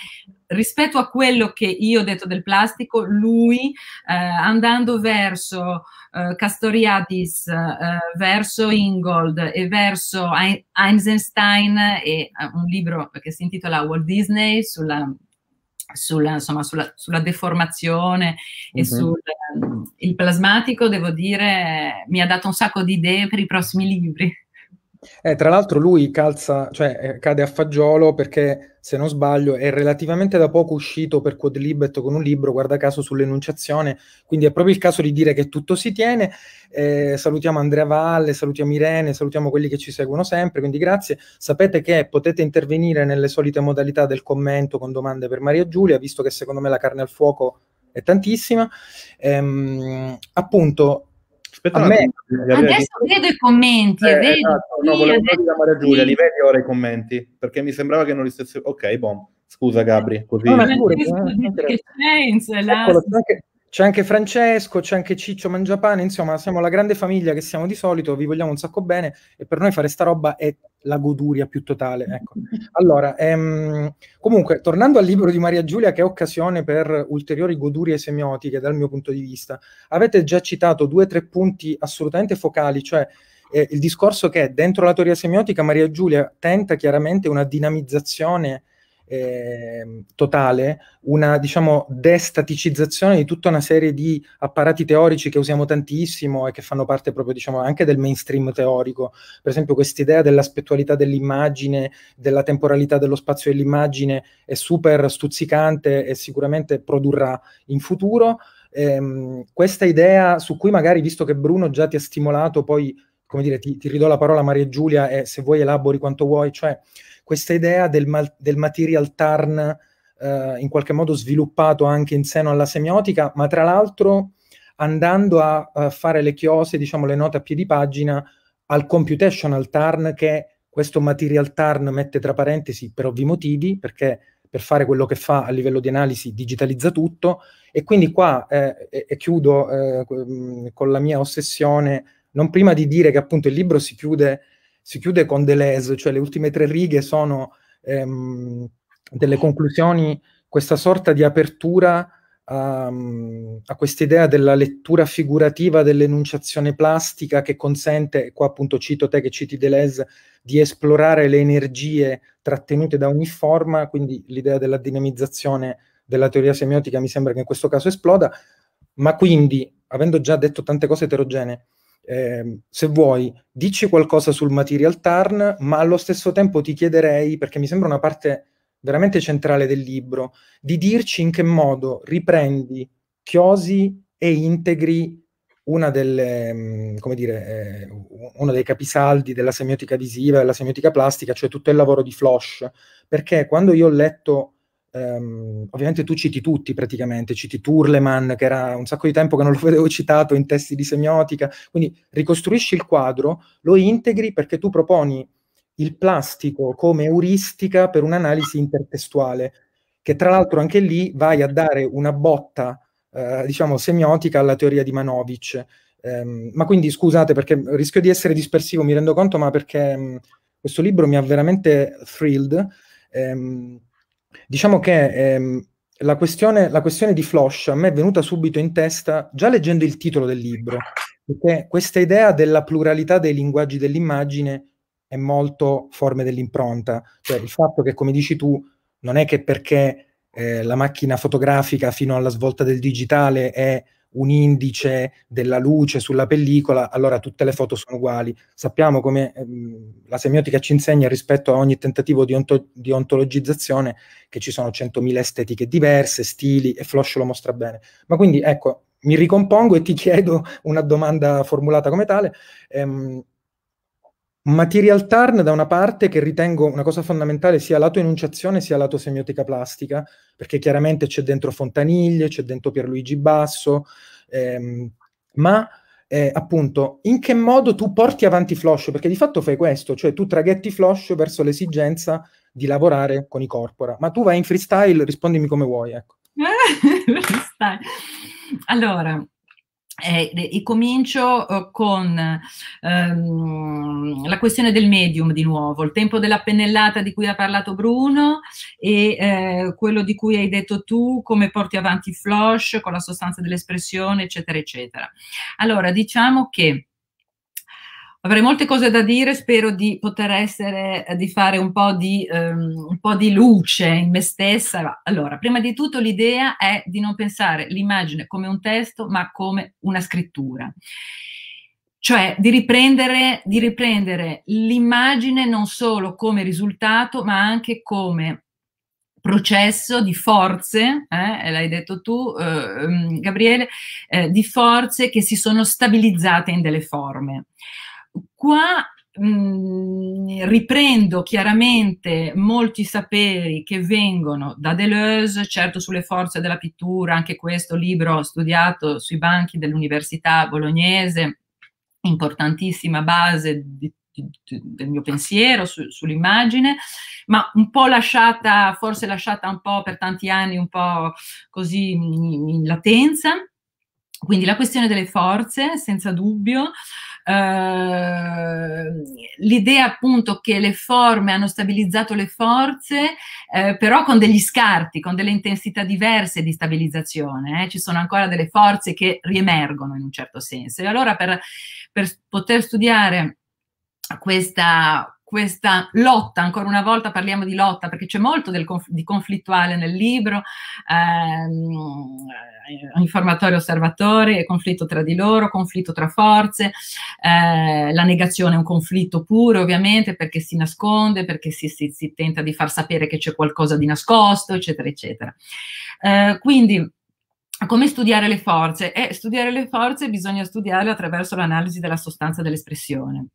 rispetto a quello che io ho detto del plastico, lui eh, andando verso eh, Castoriadis, eh, verso Ingold e verso Einstein e eh, un libro che si intitola Walt Disney sulla sulla, insomma, sulla, sulla deformazione uh-huh. e mhm. sul ehm, plasmatico, devo dire, mi ha dato un sacco di idee per i prossimi libri. Eh, tra l'altro lui calza, cioè, eh, cade a fagiolo perché, se non sbaglio, è relativamente da poco uscito per Quadlibet con un libro, guarda caso, sull'enunciazione, quindi è proprio il caso di dire che tutto si tiene. Eh, salutiamo Andrea Valle, salutiamo Irene, salutiamo quelli che ci seguono sempre, quindi grazie. Sapete che potete intervenire nelle solite modalità del commento con domande per Maria Giulia, visto che secondo me la carne al fuoco è tantissima. Ehm, appunto, Aspetta me... Adesso vedo i commenti. Eh, vedo, esatto, no, volevo adesso... dire a Maria Giulia, li vedi ora i commenti? Perché mi sembrava che non li stessi... Ok, bom. Scusa Gabri, così... No, ma scusa, eh, c'è anche, c'è anche Francesco, c'è anche Ciccio Mangiapane, insomma, siamo la grande famiglia che siamo di solito, vi vogliamo un sacco bene e per noi fare sta roba è la goduria più totale. Ecco. Allora, ehm, comunque, tornando al libro di Maria Giulia, che è occasione per ulteriori godurie semiotiche dal mio punto di vista, avete già citato due o tre punti assolutamente focali, cioè eh, il discorso che dentro la teoria semiotica Maria Giulia tenta chiaramente una dinamizzazione eh, totale una diciamo destaticizzazione di tutta una serie di apparati teorici che usiamo tantissimo e che fanno parte proprio diciamo anche del mainstream teorico per esempio questa idea dell'aspettualità dell'immagine della temporalità dello spazio dell'immagine è super stuzzicante e sicuramente produrrà in futuro ehm, questa idea su cui magari visto che Bruno già ti ha stimolato poi come dire, ti, ti ridò la parola a Maria Giulia e se vuoi elabori quanto vuoi, cioè questa idea del, ma- del material turn eh, in qualche modo sviluppato anche in seno alla semiotica, ma tra l'altro andando a, a fare le chiose, diciamo le note a piedi pagina, al computational turn che questo material turn mette tra parentesi per ovvi motivi, perché per fare quello che fa a livello di analisi digitalizza tutto e quindi qua eh, e, e, chiudo eh, con la mia ossessione, non prima di dire che appunto il libro si chiude si chiude con Deleuze, cioè le ultime tre righe sono ehm, delle conclusioni, questa sorta di apertura um, a questa idea della lettura figurativa dell'enunciazione plastica che consente, qua appunto cito te che citi Deleuze, di esplorare le energie trattenute da ogni forma, quindi l'idea della dinamizzazione della teoria semiotica mi sembra che in questo caso esploda, ma quindi, avendo già detto tante cose eterogenee, Ehm, se vuoi, dici qualcosa sul material turn, ma allo stesso tempo ti chiederei, perché mi sembra una parte veramente centrale del libro, di dirci in che modo riprendi, chiosi e integri una delle, mm, come dire, eh, uno dei capisaldi della semiotica visiva, della semiotica plastica, cioè tutto il lavoro di Flosh, perché quando io ho letto Um, ovviamente tu citi tutti praticamente, citi Turleman che era un sacco di tempo che non lo <laughs> vedevo citato in testi di semiotica, quindi ricostruisci il quadro, lo integri perché tu proponi il plastico come euristica per un'analisi intertestuale, che tra l'altro anche lì vai a dare una botta, eh, diciamo, semiotica alla teoria di Manovic. Um, ehm, ma quindi scusate perché rischio di essere dispersivo, mi rendo conto, ma perché um, questo libro mi ha veramente thrilled. Um, Diciamo che ehm, la, questione, la questione di Flosh a me è venuta subito in testa già leggendo il titolo del libro, perché questa idea della pluralità dei linguaggi dell'immagine è molto forme dell'impronta, cioè il fatto che, come dici tu, non è che perché eh, la macchina fotografica fino alla svolta del digitale è un indice della luce sulla pellicola, allora tutte le foto sono uguali. Sappiamo come ehm, la semiotica ci insegna rispetto a ogni tentativo di, onto- di ontologizzazione che ci sono centomila estetiche diverse, stili e Flosh lo mostra bene. Ma quindi ecco, mi ricompongo e ti chiedo una domanda formulata come tale. Ehm, Material turn da una parte che ritengo una cosa fondamentale sia lato enunciazione sia lato semiotica plastica, perché chiaramente c'è dentro Fontaniglie, c'è dentro Pierluigi Basso, ehm, ma eh, appunto in che modo tu porti avanti Flosh, perché di fatto fai questo, cioè tu traghetti Flosh verso l'esigenza di lavorare con i corpora, ma tu vai in freestyle, rispondimi come vuoi, ecco. <laughs> allora, eh, e comincio eh, con ehm, la questione del medium di nuovo, il tempo della pennellata di cui ha parlato Bruno e eh, quello di cui hai detto tu, come porti avanti il flush con la sostanza dell'espressione, eccetera, eccetera. Allora, diciamo che Avrei molte cose da dire, spero di poter essere, eh, di fare un po' di, um, un po di luce in me stessa. Allora, prima di tutto l'idea è di non pensare l'immagine come un testo, ma come una scrittura cioè di riprendere, di riprendere, l'immagine non solo come risultato, ma anche come processo di forze, eh, l'hai detto tu eh, mm, Gabriele, eh, di forze che si sono stabilizzate in delle forme. Qua mh, riprendo chiaramente molti saperi che vengono da Deleuze, certo sulle forze della pittura, anche questo libro studiato sui banchi dell'Università bolognese, importantissima base di del mio pensiero su, sull'immagine, ma un po' lasciata, forse lasciata un po' per tanti anni, un po' così in, in latenza. Quindi la questione delle forze, senza dubbio, Ehm, l'idea appunto che le forme hanno stabilizzato le forze, eh, però con degli scarti, con delle intensità diverse di stabilizzazione, eh. ci sono ancora delle forze che riemergono in un certo senso. E allora per, per poter studiare questa questa lotta, ancora una volta parliamo di lotta perché c'è molto conf- di conflittuale nel libro, ehm, eh, informatori e osservatori, conflitto tra di loro, conflitto tra forze, eh, la negazione è un conflitto pure ovviamente perché si nasconde, perché si, si, si, tenta di far sapere che c'è qualcosa di nascosto, eccetera, eccetera. Eh, quindi, come studiare le forze? Eh, studiare le forze bisogna studiarle attraverso l'analisi della sostanza dell'espressione.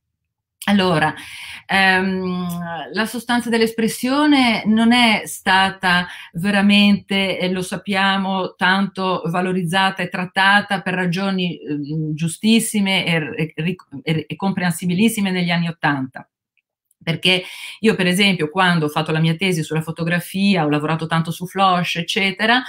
Allora, ehm, la sostanza dell'espressione non è stata veramente, eh, lo sappiamo, tanto valorizzata e trattata per ragioni eh, giustissime e, e, e, e, comprensibilissime negli anni Ottanta. Perché io, per esempio, quando ho fatto la mia tesi sulla fotografia, ho lavorato tanto su Flosh, eccetera,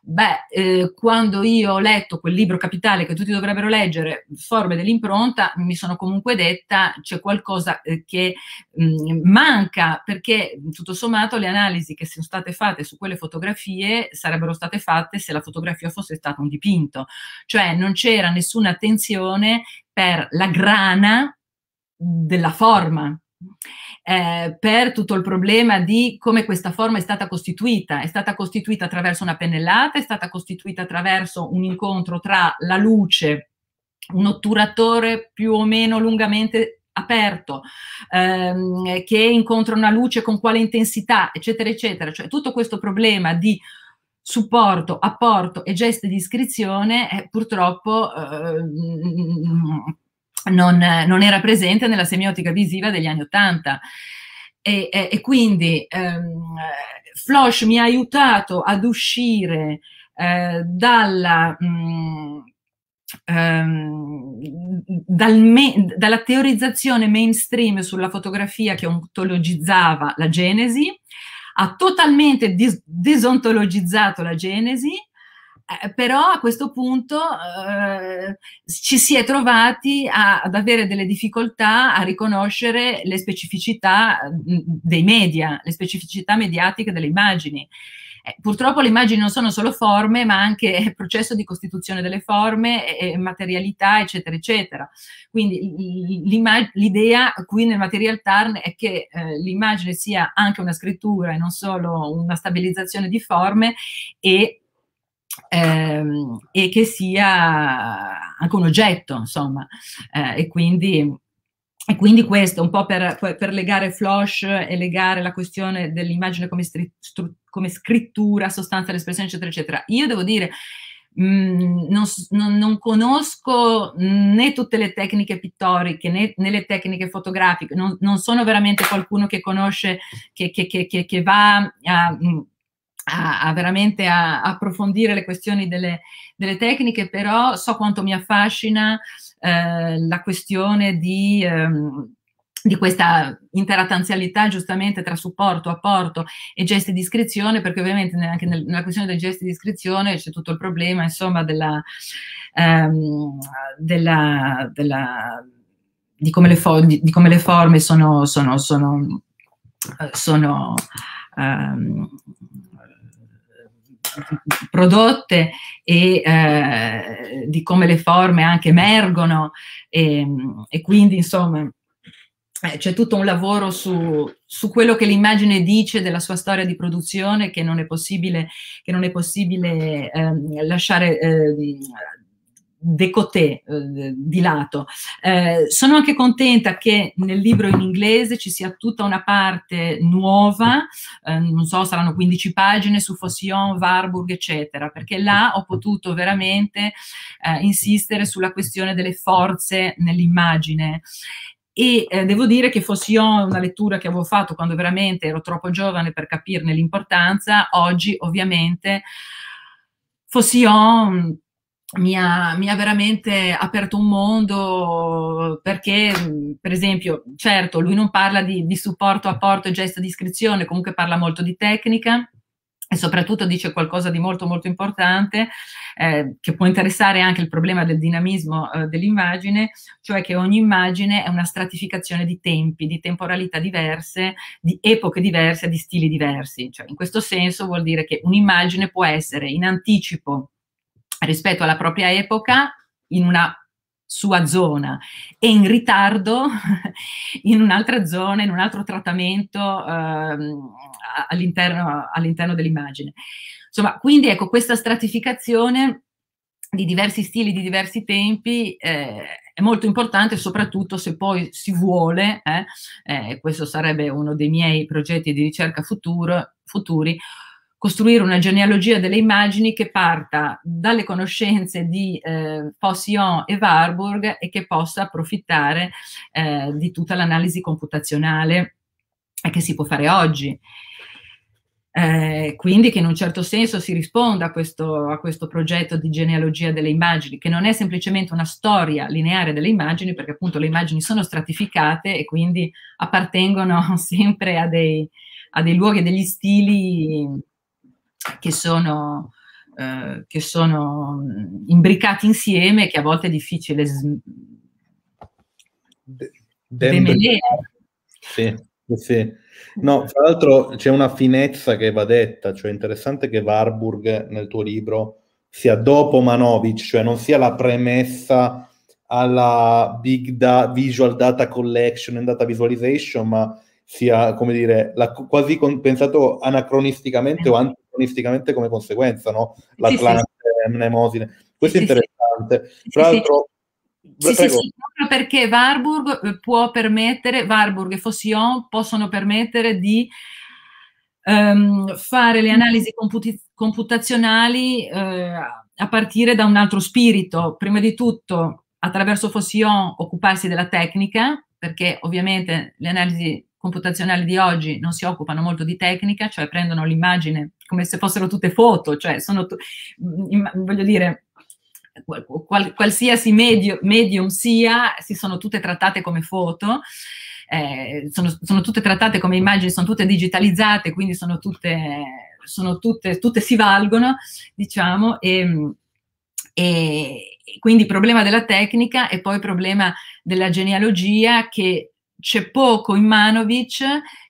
Beh, eh, quando io ho letto quel libro capitale che tutti dovrebbero leggere, Forme dell'impronta, mi sono comunque detta c'è qualcosa eh, che mh, mm, manca perché mm, tutto sommato le analisi che sono state fatte su quelle fotografie sarebbero state fatte se la fotografia fosse stata un dipinto, cioè non c'era nessuna attenzione per la grana della forma, eh, per tutto il problema di come questa forma è stata costituita. È stata costituita attraverso una pennellata, è stata costituita attraverso un incontro tra la luce, un otturatore più o meno lungamente aperto, ehm, che incontra una luce con quale intensità, eccetera, eccetera. Cioè tutto questo problema di supporto, apporto e gesti di iscrizione eh, purtroppo eh, non, non era presente nella semiotica visiva degli anni Ottanta. E, e, e, quindi ehm, Flosh mi ha aiutato ad uscire eh, dalla, mh, mm, ehm, dal me, dalla teorizzazione mainstream sulla fotografia che ontologizzava la genesi, ha totalmente dis- disontologizzato la genesi eh, però a questo punto eh, ci si è trovati a, ad avere delle difficoltà a riconoscere le specificità mm, dei media, le specificità mediatiche delle immagini. Eh, purtroppo le immagini non sono solo forme, ma anche <laughs> processo di costituzione delle forme, e materialità, eccetera, eccetera. Quindi l'idea qui nel material TARN è che eh, l'immagine sia anche una scrittura e non solo una stabilizzazione di forme e ehm, e che sia anche un oggetto, insomma, eh, e quindi e quindi questo, un po' per, per, legare Flosh e legare la questione dell'immagine come, come, scrittura, sostanza dell'espressione, eccetera, eccetera. Io devo dire, mh, mm, non, non, non, conosco né tutte le tecniche pittoriche né, né le tecniche fotografiche, non, non, sono veramente qualcuno che conosce, che, che, che, che va a... Mh, mm, a, a veramente a, approfondire le questioni delle, delle, tecniche, però so quanto mi affascina eh, la questione di... Ehm, di questa interattanzialità giustamente tra supporto, apporto e gesti di iscrizione, perché ovviamente anche nel, nella questione dei gesti di iscrizione c'è tutto il problema, insomma, della, ehm, della, della di, come le, di, di, come le forme sono, sono, sono, eh, sono ehm, prodotte e eh, di come le forme anche emergono e, ehm, e quindi insomma eh, c'è tutto un lavoro su, su quello che l'immagine dice della sua storia di produzione che non è possibile, non è possibile eh, lasciare eh, décoté eh, di lato. Eh, sono anche contenta che nel libro in inglese ci sia tutta una parte nuova, eh, non so, saranno 15 pagine su Fossion, Warburg, eccetera, perché là ho potuto veramente eh, insistere sulla questione delle forze nell'immagine e eh, devo dire che Fossion è una lettura che avevo fatto quando veramente ero troppo giovane per capirne l'importanza, oggi ovviamente Fossion mi ha, mi ha, veramente aperto un mondo perché, per esempio, certo, lui non parla di, di supporto, apporto e gesto di iscrizione, comunque parla molto di tecnica e soprattutto dice qualcosa di molto molto importante eh, che può interessare anche il problema del dinamismo eh, dell'immagine, cioè che ogni immagine è una stratificazione di tempi, di temporalità diverse, di epoche diverse, di stili diversi. Cioè, in questo senso vuol dire che un'immagine può essere in anticipo rispetto alla propria epoca in una sua zona e in ritardo <laughs> in un'altra zona, in un altro trattamento ehm, all'interno, all'interno dell'immagine. Insomma, quindi ecco, questa stratificazione di diversi stili, di diversi tempi, eh, è molto importante, soprattutto se poi si vuole, eh, eh, questo sarebbe uno dei miei progetti di ricerca futuro, futuri, costruire una genealogia delle immagini che parta dalle conoscenze di eh, Faucillon e Warburg e che possa approfittare eh, di tutta l'analisi computazionale che si può fare oggi. Eh, quindi che in un certo senso si risponda a questo, a questo, progetto di genealogia delle immagini, che non è semplicemente una storia lineare delle immagini, perché appunto le immagini sono stratificate e quindi appartengono <laughs> sempre a dei, a dei luoghi e degli stili che sono, eh, che sono mm, imbricati insieme che a volte è difficile demelere. Sì, sì. No, tra l'altro c'è una finezza che va detta, cioè è interessante che Warburg nel tuo libro sia dopo Manovic, cioè non sia la premessa alla big da- visual data collection and data visualization, ma sia, come dire, la, quasi con, pensato anacronisticamente o anti unisticamente come conseguenza, no? L'Atlante, sì, sì. Mnemosine. Questo sì, è interessante. Tra l'altro... Sì, sì, sì, proprio perché Warburg eh, può permettere, Warburg e Fossillon possono permettere di um, fare le analisi comput- computazionali uh, a partire da un altro spirito. Prima di tutto, attraverso Fossillon, occuparsi della tecnica, perché ovviamente le analisi computazionali di oggi non si occupano molto di tecnica, cioè prendono l'immagine come se fossero tutte foto, cioè sono, mm, voglio dire, qual, qualsiasi medio, medium sia, si sono tutte trattate come foto, eh, sono, sono, tutte trattate come immagini, sono tutte digitalizzate, quindi sono tutte, sono tutte, tutte si valgono, diciamo, e, e quindi problema della tecnica e poi problema della genealogia che c'è poco in Manovic,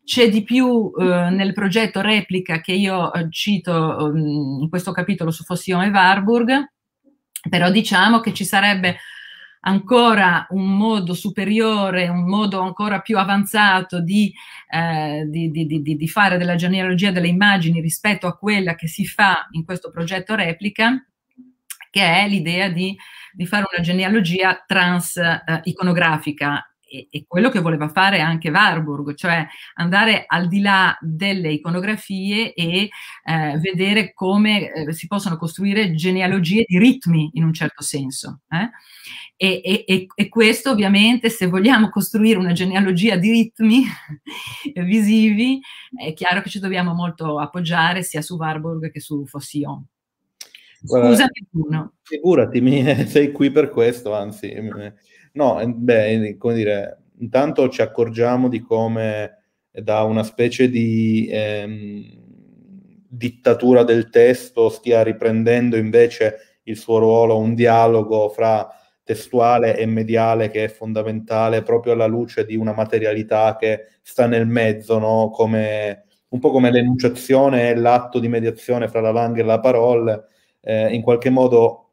c'è di più eh, nel progetto Replica che io eh, cito ehm, in questo capitolo su Fossione e Warburg, però diciamo che ci sarebbe ancora un modo superiore, un modo ancora più avanzato di, eh, di, di, di, fare della genealogia delle immagini rispetto a quella che si fa in questo progetto replica, che è l'idea di, fare una genealogia trans eh, iconografica, e, quello che voleva fare anche Warburg, cioè andare al di là delle iconografie e eh, vedere come eh, si possono costruire genealogie di ritmi in un certo senso. Eh? E, e, e, questo ovviamente se vogliamo costruire una genealogia di ritmi <laughs> visivi è chiaro che ci dobbiamo molto appoggiare sia su Warburg che su Fossillon. Scusami Bruno. Figurati, mi, eh, sei qui per questo, anzi. Mi, eh, No, eh, beh, come dire, intanto ci accorgiamo di come da una specie di ehm, dittatura del testo stia riprendendo invece il suo ruolo un dialogo fra testuale e mediale che è fondamentale proprio alla luce di una materialità che sta nel mezzo, no? come, un po' come l'enunciazione e l'atto di mediazione fra la langue e la parole, eh, in qualche modo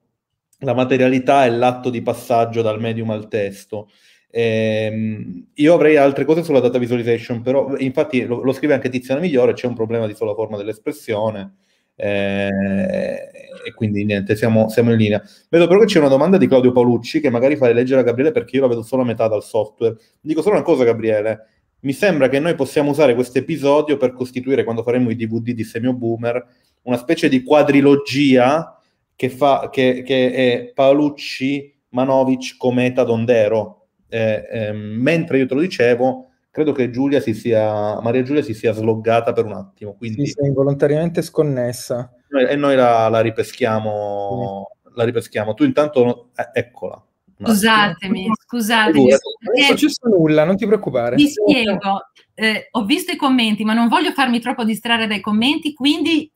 la materialità è l'atto di passaggio dal medium al testo. Ehm, io avrei altre cose sulla data visualization, però infatti lo, lo scrive anche Tiziana Migliore, c'è un problema di sola forma dell'espressione. Eh, e quindi niente, siamo, siamo, in linea. Vedo però che c'è una domanda di Claudio Paolucci che magari farei leggere a Gabriele perché io la vedo solo a metà dal software. Dico solo una cosa, Gabriele. Mi sembra che noi possiamo usare questo episodio per costituire, quando faremo i DVD di Semio Boomer, una specie di quadrilogia che, fa, che, che è Paolucci Manovic cometa Dondero. Eh, eh, mentre io te lo dicevo, credo che Giulia sia, Maria Giulia si sia sloggata per un attimo. Quindi... Sì, sì, involontariamente sconnessa. Noi, e noi la, la ripeschiamo. Sì. La ripeschiamo. Tu intanto, eh, eccola. Scusatemi, scusatemi. Non è successo nulla, non ti preoccupare. Ti spiego, eh, ho visto i commenti, ma non voglio farmi troppo distrarre dai commenti, quindi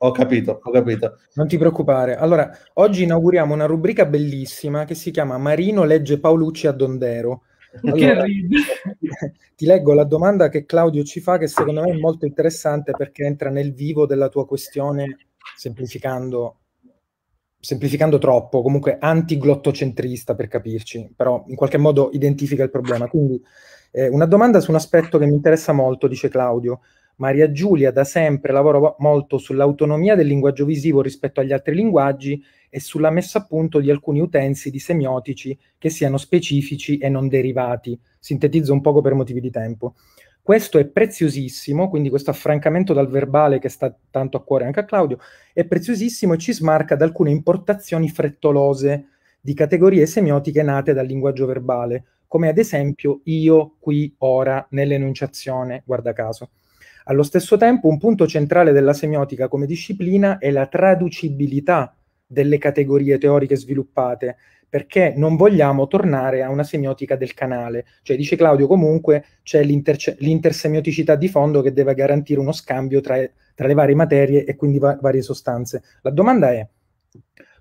ho capito, ho capito. Non ti preoccupare. Allora, oggi inauguriamo una rubrica bellissima che si chiama Marino legge Paolucci a Dondero. <laughs> Allora, <laughs> ti leggo la domanda che Claudio ci fa, che secondo me è molto interessante perché entra nel vivo della tua questione, semplificando, semplificando troppo, comunque antiglottocentrista per capirci, però in qualche modo identifica il problema. Quindi eh, una domanda su un aspetto che mi interessa molto, dice Claudio. Maria Giulia da sempre lavora molto sull'autonomia del linguaggio visivo rispetto agli altri linguaggi e sulla messa a punto di alcuni utensili di semiotici che siano specifici e non derivati. Sintetizzo un poco per motivi di tempo. Questo è preziosissimo, quindi questo affrancamento dal verbale che sta tanto a cuore anche a Claudio, è preziosissimo e ci smarca da alcune importazioni frettolose di categorie semiotiche nate dal linguaggio verbale, come ad esempio io, qui, ora, nell'enunciazione, guarda caso. Allo stesso tempo, un punto centrale della semiotica come disciplina è la traducibilità delle categorie teoriche sviluppate, perché non vogliamo tornare a una semiotica del canale. Cioè, dice Claudio, comunque c'è l'inter- l'intersemioticità di fondo che deve garantire uno scambio tra, tra le varie materie e quindi va- varie sostanze. La domanda è,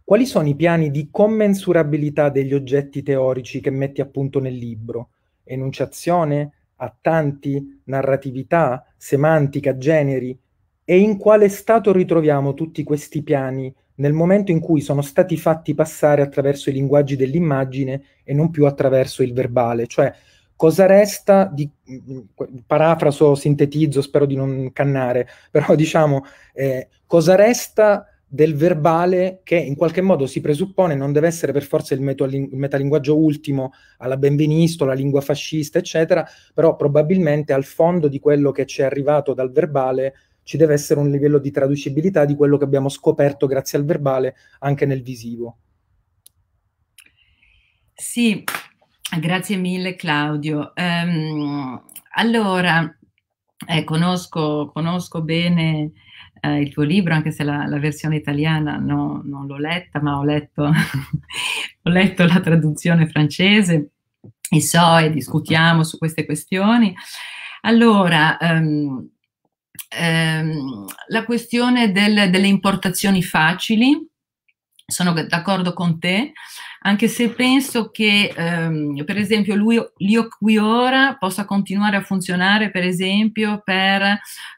quali sono i piani di commensurabilità degli oggetti teorici che metti a punto nel libro? Enunciazione, a tanti, narratività, semantica, generi? E in quale stato ritroviamo tutti questi piani nel momento in cui sono stati fatti passare attraverso i linguaggi dell'immagine e non più attraverso il verbale? Cioè, cosa resta di, mm, parafraso, sintetizzo, spero di non cannare, <laughs> però diciamo, eh, cosa resta del verbale che in qualche modo si presuppone non deve essere per forza il, metaling- il metalinguaggio ultimo alla benvenisto, la lingua fascista, eccetera, però probabilmente al fondo di quello che ci è arrivato dal verbale ci deve essere un livello di traducibilità di quello che abbiamo scoperto grazie al verbale anche nel visivo. Sì, grazie mille Claudio. Um, allora, eh, conosco, conosco, bene eh, il tuo libro, anche se la, la versione italiana no, non l'ho letta, ma ho letto, <laughs> ho letto la traduzione francese e so e discutiamo su queste questioni. Allora, ehm, ehm, la questione del, delle importazioni facili, sono d'accordo con te, anche se penso che ehm, per esempio lui, l'io qui ora possa continuare a funzionare per esempio per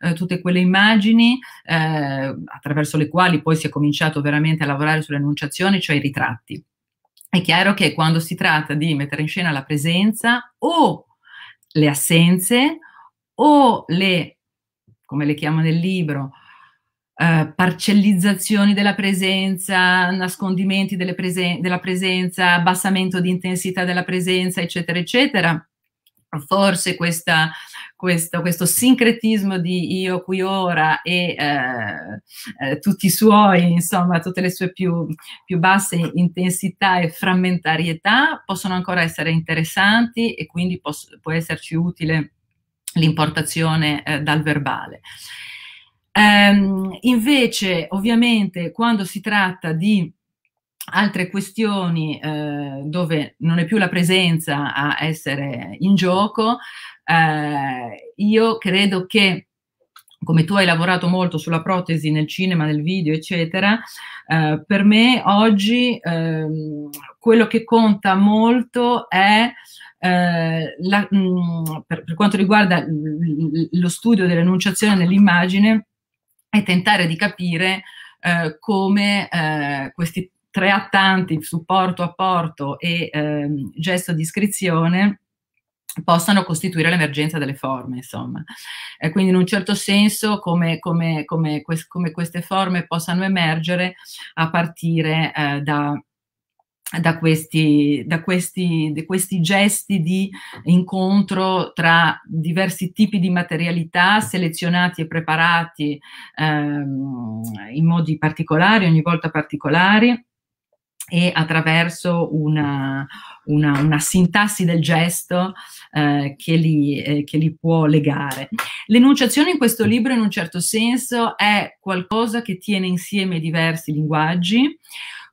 eh, tutte quelle immagini eh, attraverso le quali poi si è cominciato veramente a lavorare sull'enunciazione, cioè i ritratti. È chiaro che quando si tratta di mettere in scena la presenza o le assenze o le, come le chiamo nel libro, eh, parcellizzazioni della presenza, nascondimenti presen- della presenza, abbassamento di intensità della presenza, eccetera, eccetera. Forse questa, questo, questo, sincretismo di io qui ora e eh, eh, tutti i suoi, insomma, tutte le sue più, più, basse intensità e frammentarietà possono ancora essere interessanti e quindi poss- può esserci utile l'importazione eh, dal verbale. Ehm, invece, ovviamente, quando si tratta di altre questioni eh, dove non è più la presenza a essere in gioco, eh, io credo che come tu hai lavorato molto sulla protesi nel cinema, nel video, eccetera, eh, per me oggi ehm, quello che conta molto è eh, la, mh, mm, per, per, quanto riguarda lo studio dell'enunciazione dell'immagine, e tentare di capire eh, come eh, questi tre attanti supporto porto a porto e ehm, gesto di iscrizione possano costituire l'emergenza delle forme, insomma. Eh, quindi in un certo senso come, come, come, come, queste forme possano emergere a partire eh, da da questi, da questi, da questi gesti di incontro tra diversi tipi di materialità selezionati e preparati ehm, in modi particolari, ogni volta particolari e attraverso una, una, una, sintassi del gesto eh, che, li, eh, che, li, può legare. L'enunciazione in questo libro in un certo senso è qualcosa che tiene insieme diversi linguaggi,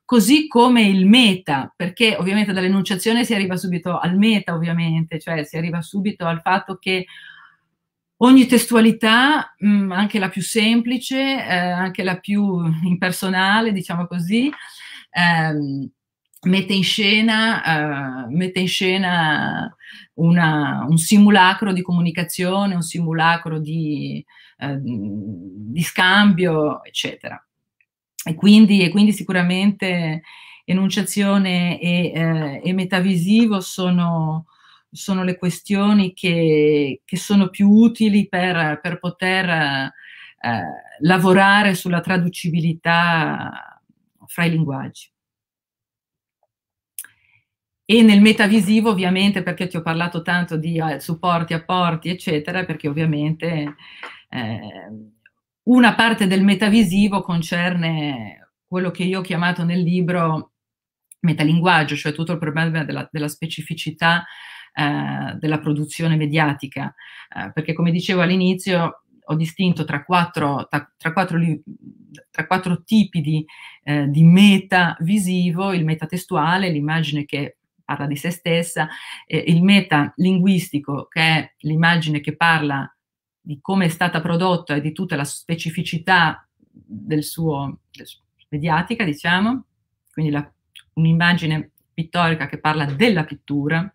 così come il meta, perché ovviamente dall'enunciazione si arriva subito al meta, ovviamente, cioè si arriva subito al fatto che ogni testualità, mh, mm, anche la più semplice, eh, anche la più impersonale, diciamo così, ehm, mette in scena, uh, mette in scena una, un simulacro di comunicazione, un simulacro di, uh, di scambio, eccetera. E quindi, e quindi sicuramente enunciazione e, eh, e metavisivo sono, sono, le questioni che, che, sono più utili per, per poter eh, lavorare sulla traducibilità fra i linguaggi. E nel metavisivo, ovviamente, perché ti ho parlato tanto di eh, supporti, apporti, eccetera, perché ovviamente eh, una parte del metavisivo concerne quello che io ho chiamato nel libro metalinguaggio, cioè tutto il problema della, della specificità eh, della produzione mediatica, eh, perché come dicevo all'inizio ho distinto tra quattro, tra, tra quattro, tra quattro tipi di, eh, di meta il metatestuale, l'immagine che parla di se stessa, il metalinguistico, che è l'immagine che parla di come è stata prodotta e di tutta la specificità del suo, del suo mediatica, diciamo, quindi un'immagine pittorica che parla della pittura,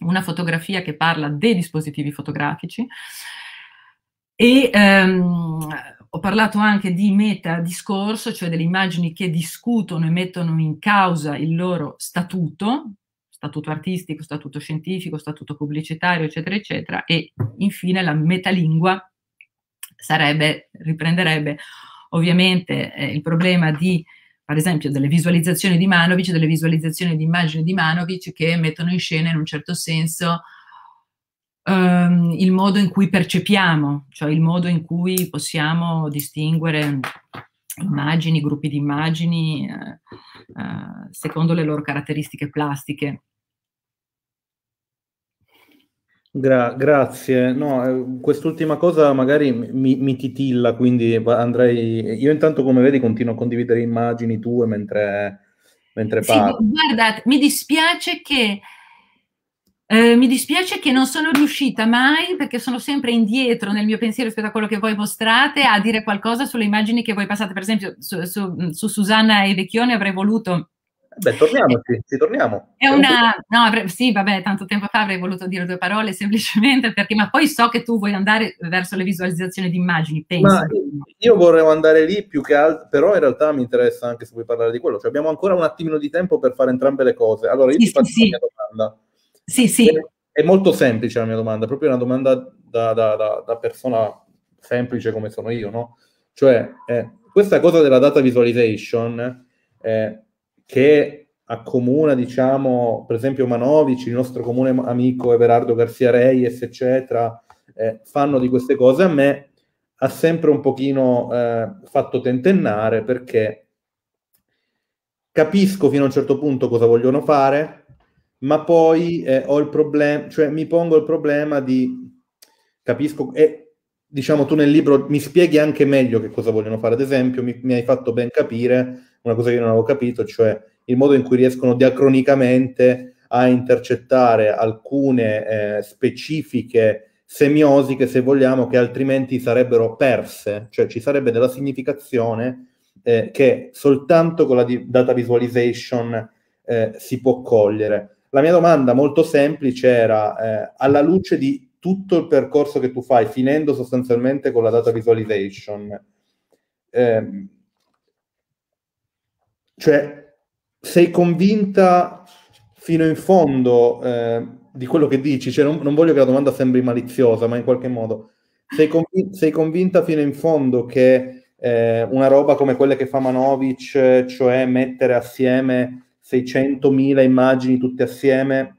una fotografia che parla dei dispositivi fotografici e ehm, ho parlato anche di metadiscorso, cioè delle immagini che discutono e mettono in causa il loro statuto, statuto artistico, statuto scientifico, statuto pubblicitario, eccetera, eccetera, e infine la metalingua sarebbe, riprenderebbe ovviamente eh, il problema di, per esempio, delle visualizzazioni di Manovic, delle visualizzazioni di immagini di Manovic che mettono in scena in un certo senso ehm, il modo in cui percepiamo, cioè il modo in cui possiamo distinguere immagini, gruppi di immagini, eh, eh, secondo le loro caratteristiche plastiche. Gra- grazie, no, eh, quest'ultima cosa magari mi, mi, titilla, quindi andrei... Io intanto come vedi continuo a condividere immagini tue mentre, mentre sì, parlo. Guardate, mi dispiace che... Eh, mi dispiace che non sono riuscita mai, perché sono sempre indietro nel mio pensiero rispetto a quello che voi mostrate, a dire qualcosa sulle immagini che voi passate. Per esempio, su, su, su Susanna e Vecchione avrei voluto Beh, torniamoci, ci torniamo. È una, no, sì, vabbè, tanto tempo fa avrei voluto dire due parole <laughs> semplicemente perché, ma poi so che tu vuoi andare verso le visualizzazioni di immagini, penso. Ma io vorrei andare lì più che altro, però in realtà mi interessa anche se vuoi parlare di quello, cioè abbiamo ancora un attimino di tempo per fare entrambe le cose. Allora, io sì, ti faccio sì, la mia domanda. Sì, sì. È molto semplice la mia domanda, proprio una domanda da, da, da, da persona semplice come sono io, no? Cioè, eh, questa cosa della data visualization... Eh, che accomuna, diciamo, per esempio Manovici, il nostro comune amico Everardo Garcia Reyes, eccetera, eh, fanno di queste cose, a me ha sempre un pochino eh, fatto tentennare perché capisco fino a un certo punto cosa vogliono fare, ma poi eh, ho il problema, cioè mi pongo il problema di capisco e diciamo tu nel libro mi spieghi anche meglio che cosa vogliono fare, ad esempio mi, mi hai fatto ben capire una cosa che io non avevo capito, cioè il modo in cui riescono diacronicamente a intercettare alcune eh, specifiche semiosiche, se vogliamo, che altrimenti sarebbero perse, cioè ci sarebbe della significazione eh, che soltanto con la di- data visualization eh, si può cogliere. La mia domanda molto semplice era, eh, alla luce di tutto il percorso che tu fai, finendo sostanzialmente con la data visualization, ehm, cioè, sei convinta fino in fondo eh, di quello che dici? Cioè, non, non, voglio che la domanda sembri maliziosa, ma in qualche modo. Sei, convinta, sei convinta fino in fondo che eh, una roba come quella che fa Manovic, cioè mettere assieme 600.000 immagini tutte assieme,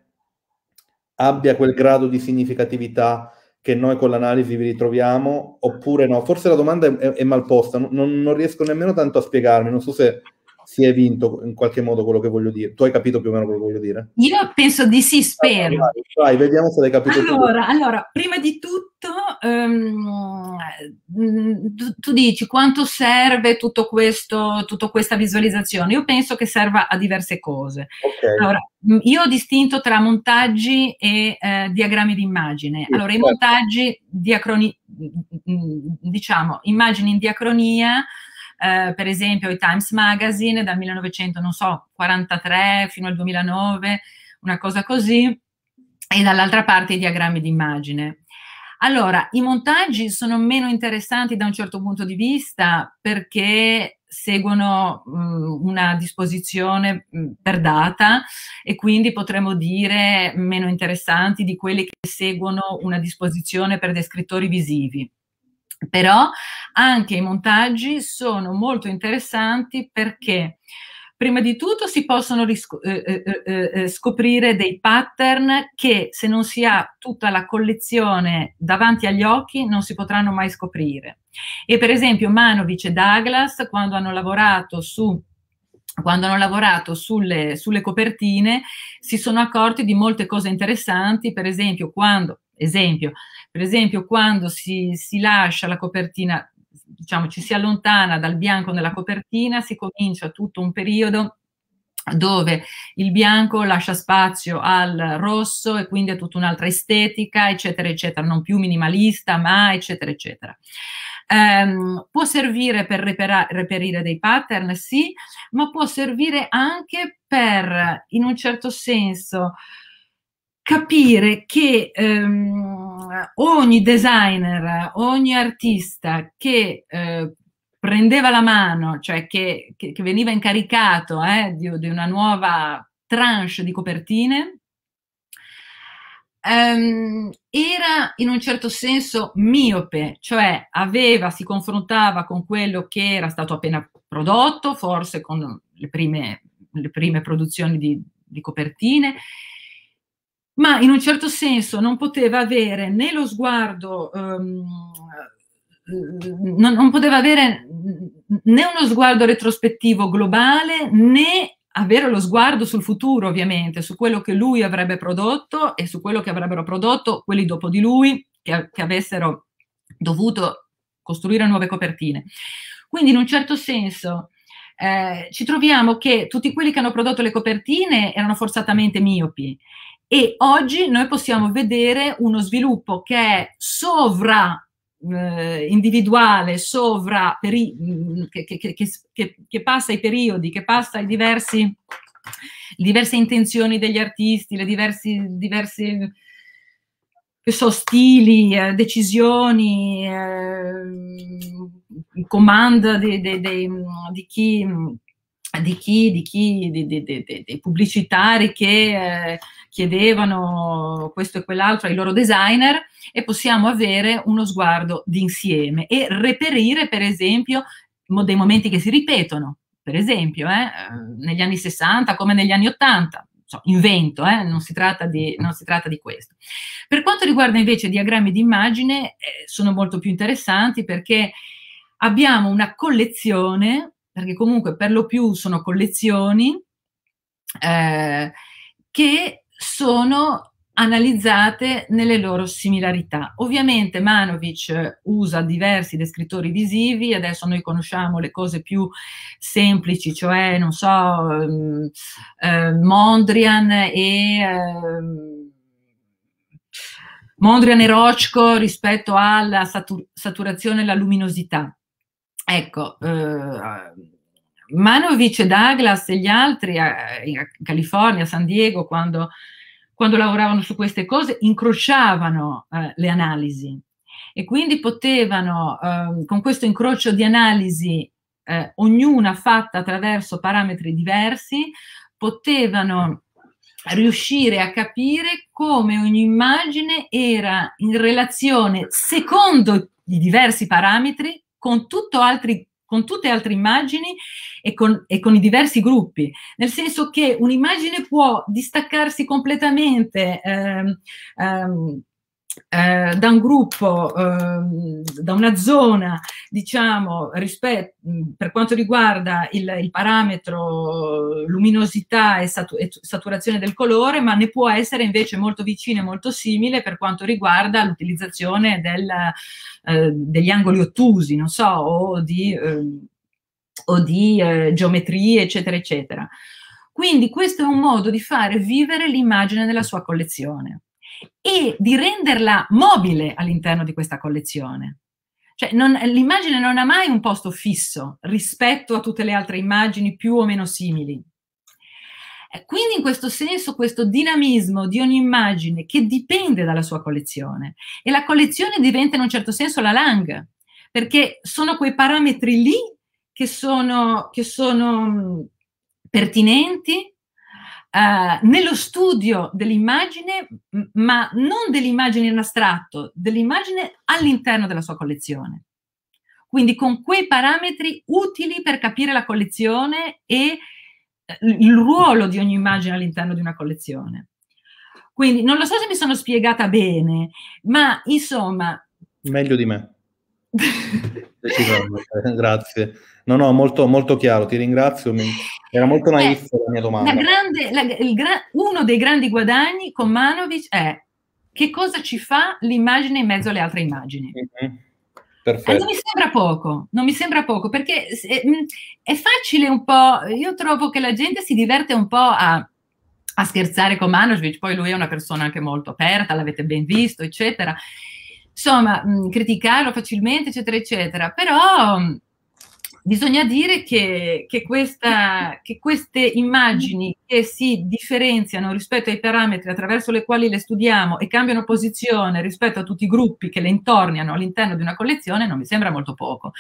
abbia quel grado di significatività che noi con l'analisi vi ritroviamo oppure no? Forse la domanda è, è mal posta, non, non, riesco nemmeno tanto a spiegarmi, non so se si è vinto in qualche modo quello che voglio dire. Tu hai capito più o meno quello che voglio dire? Io penso di sì, spero. Vai, vai, vai vediamo se l'hai capito. Allora, allora prima di tutto, um, tu, tu, dici quanto serve tutto questo, tutta questa visualizzazione? Io penso che serva a diverse cose. Okay. Allora, io ho distinto tra montaggi e eh, diagrammi di immagine. Sì, allora, certo. i montaggi, diacroni, mm, mm, mm, diciamo, immagini in diacronia eh, per esempio i Times Magazine dal 1943 so, fino al 2009, una cosa così, e dall'altra parte i diagrammi d'immagine. Allora, i montaggi sono meno interessanti da un certo punto di vista perché seguono mh, una disposizione mh, per data e quindi potremmo dire meno interessanti di quelli che seguono una disposizione per descrittori visivi. Però anche i montaggi sono molto interessanti perché prima di tutto si possono eh eh, eh, eh, eh, scoprire dei pattern che se non si ha tutta la collezione davanti agli occhi non si potranno mai scoprire. E per esempio Manovic e Douglas quando hanno lavorato su quando hanno lavorato sulle, sulle copertine si sono accorti di molte cose interessanti, per esempio quando Esempio, per esempio, quando si, si lascia la copertina, diciamo ci si allontana dal bianco nella copertina, si comincia tutto un periodo dove il bianco lascia spazio al rosso e quindi a tutta un'altra estetica, eccetera, eccetera, non più minimalista, ma eccetera, eccetera. Um, può servire per repera- reperire dei pattern, sì, ma può servire anche per, in un certo senso, capire che ehm, ogni designer, ogni artista che eh, prendeva la mano, cioè che, che, che veniva incaricato eh, di, di, una nuova tranche di copertine, ehm, era in un certo senso miope, cioè aveva, si confrontava con quello che era stato appena prodotto, forse con le prime, le prime produzioni di, di copertine, ma in un certo senso non poteva avere né lo sguardo, um, non, non poteva avere né uno sguardo retrospettivo globale né avere lo sguardo sul futuro, ovviamente, su quello che lui avrebbe prodotto e su quello che avrebbero prodotto quelli dopo di lui che, che avessero dovuto costruire nuove copertine. Quindi, in un certo senso, eh, ci troviamo che tutti quelli che hanno prodotto le copertine erano forzatamente miopi e oggi noi possiamo vedere uno sviluppo che è sovra eh, individuale, sovra peri- mm, che, che, che, che, passa i periodi, che passa i diversi, diverse intenzioni degli artisti, le diverse, diverse so, stili, eh, decisioni, eh, comand di, di, di, di chi di chi, di chi, dei pubblicitari che eh, chiedevano questo e quell'altro ai loro designer e possiamo avere uno sguardo d'insieme e reperire, per esempio, dei momenti che si ripetono, per esempio, eh, negli anni 60 come negli anni 80, invento, eh? non, si di, non, si tratta di, questo. Per quanto riguarda invece i diagrammi di immagine, eh, sono molto più interessanti perché abbiamo una collezione, perché comunque per lo più sono collezioni, eh, che sono analizzate nelle loro similarità. Ovviamente Manovic usa diversi descrittori visivi, adesso noi conosciamo le cose più semplici, cioè, non so, eh, Mondrian e... Eh, Mondrian e Rochko rispetto alla satur- saturazione e alla luminosità. Ecco, eh, Manovic e Douglas e gli altri a, a California, a San Diego, quando, quando, lavoravano su queste cose, incrociavano eh, le analisi e quindi potevano, eh, con questo incrocio di analisi, eh, ognuna fatta attraverso parametri diversi, potevano riuscire a capire come ogni immagine era in relazione, secondo i diversi parametri, con tutto altri con tutte altre immagini e con, e con, i diversi gruppi, nel senso che un'immagine può distaccarsi completamente. Ehm, ehm, eh, da un gruppo, eh, da una zona, diciamo, rispetto, per quanto riguarda il, il parametro luminosità e, satu e, saturazione del colore, ma ne può essere invece molto vicina e molto simile per quanto riguarda l'utilizzazione eh, degli angoli ottusi, non so, o di, ehm, o di eh, geometrie, eccetera, eccetera. Quindi questo è un modo di fare vivere l'immagine della sua collezione e di renderla mobile all'interno di questa collezione. Cioè, non, l'immagine non ha mai un posto fisso rispetto a tutte le altre immagini più o meno simili. Eh, quindi in questo senso questo dinamismo di ogni immagine che dipende dalla sua collezione e la collezione diventa in un certo senso la lang, perché sono quei parametri lì che sono, che sono pertinenti uh, nello studio dell'immagine, ma non dell'immagine in astratto, dell'immagine all'interno della sua collezione. Quindi con quei parametri utili per capire la collezione e eh, il ruolo di ogni immagine all'interno di una collezione. Quindi non lo so se mi sono spiegata bene, ma insomma... Meglio di me. <laughs> Grazie. No, no, molto, molto chiaro, ti ringrazio. Era molto naif eh, la mia domanda. La grande, la, gra- uno dei grandi guadagni con Manovic è che cosa ci fa l'immagine in mezzo alle altre immagini. Mm-hmm. Eh, non mi sembra poco, non mi sembra poco, perché eh, mm, è facile un po', io trovo che la gente si diverte un po' a, a scherzare con Manovic, poi lui è una persona anche molto aperta, l'avete ben visto, eccetera. Insomma, mh, mm, criticarlo facilmente, eccetera, eccetera, però mh, mm, Bisogna dire che, che, questa, che, queste immagini che si differenziano rispetto ai parametri attraverso le quali le studiamo e cambiano posizione rispetto a tutti i gruppi che le intorniano all'interno di una collezione non mi sembra molto poco,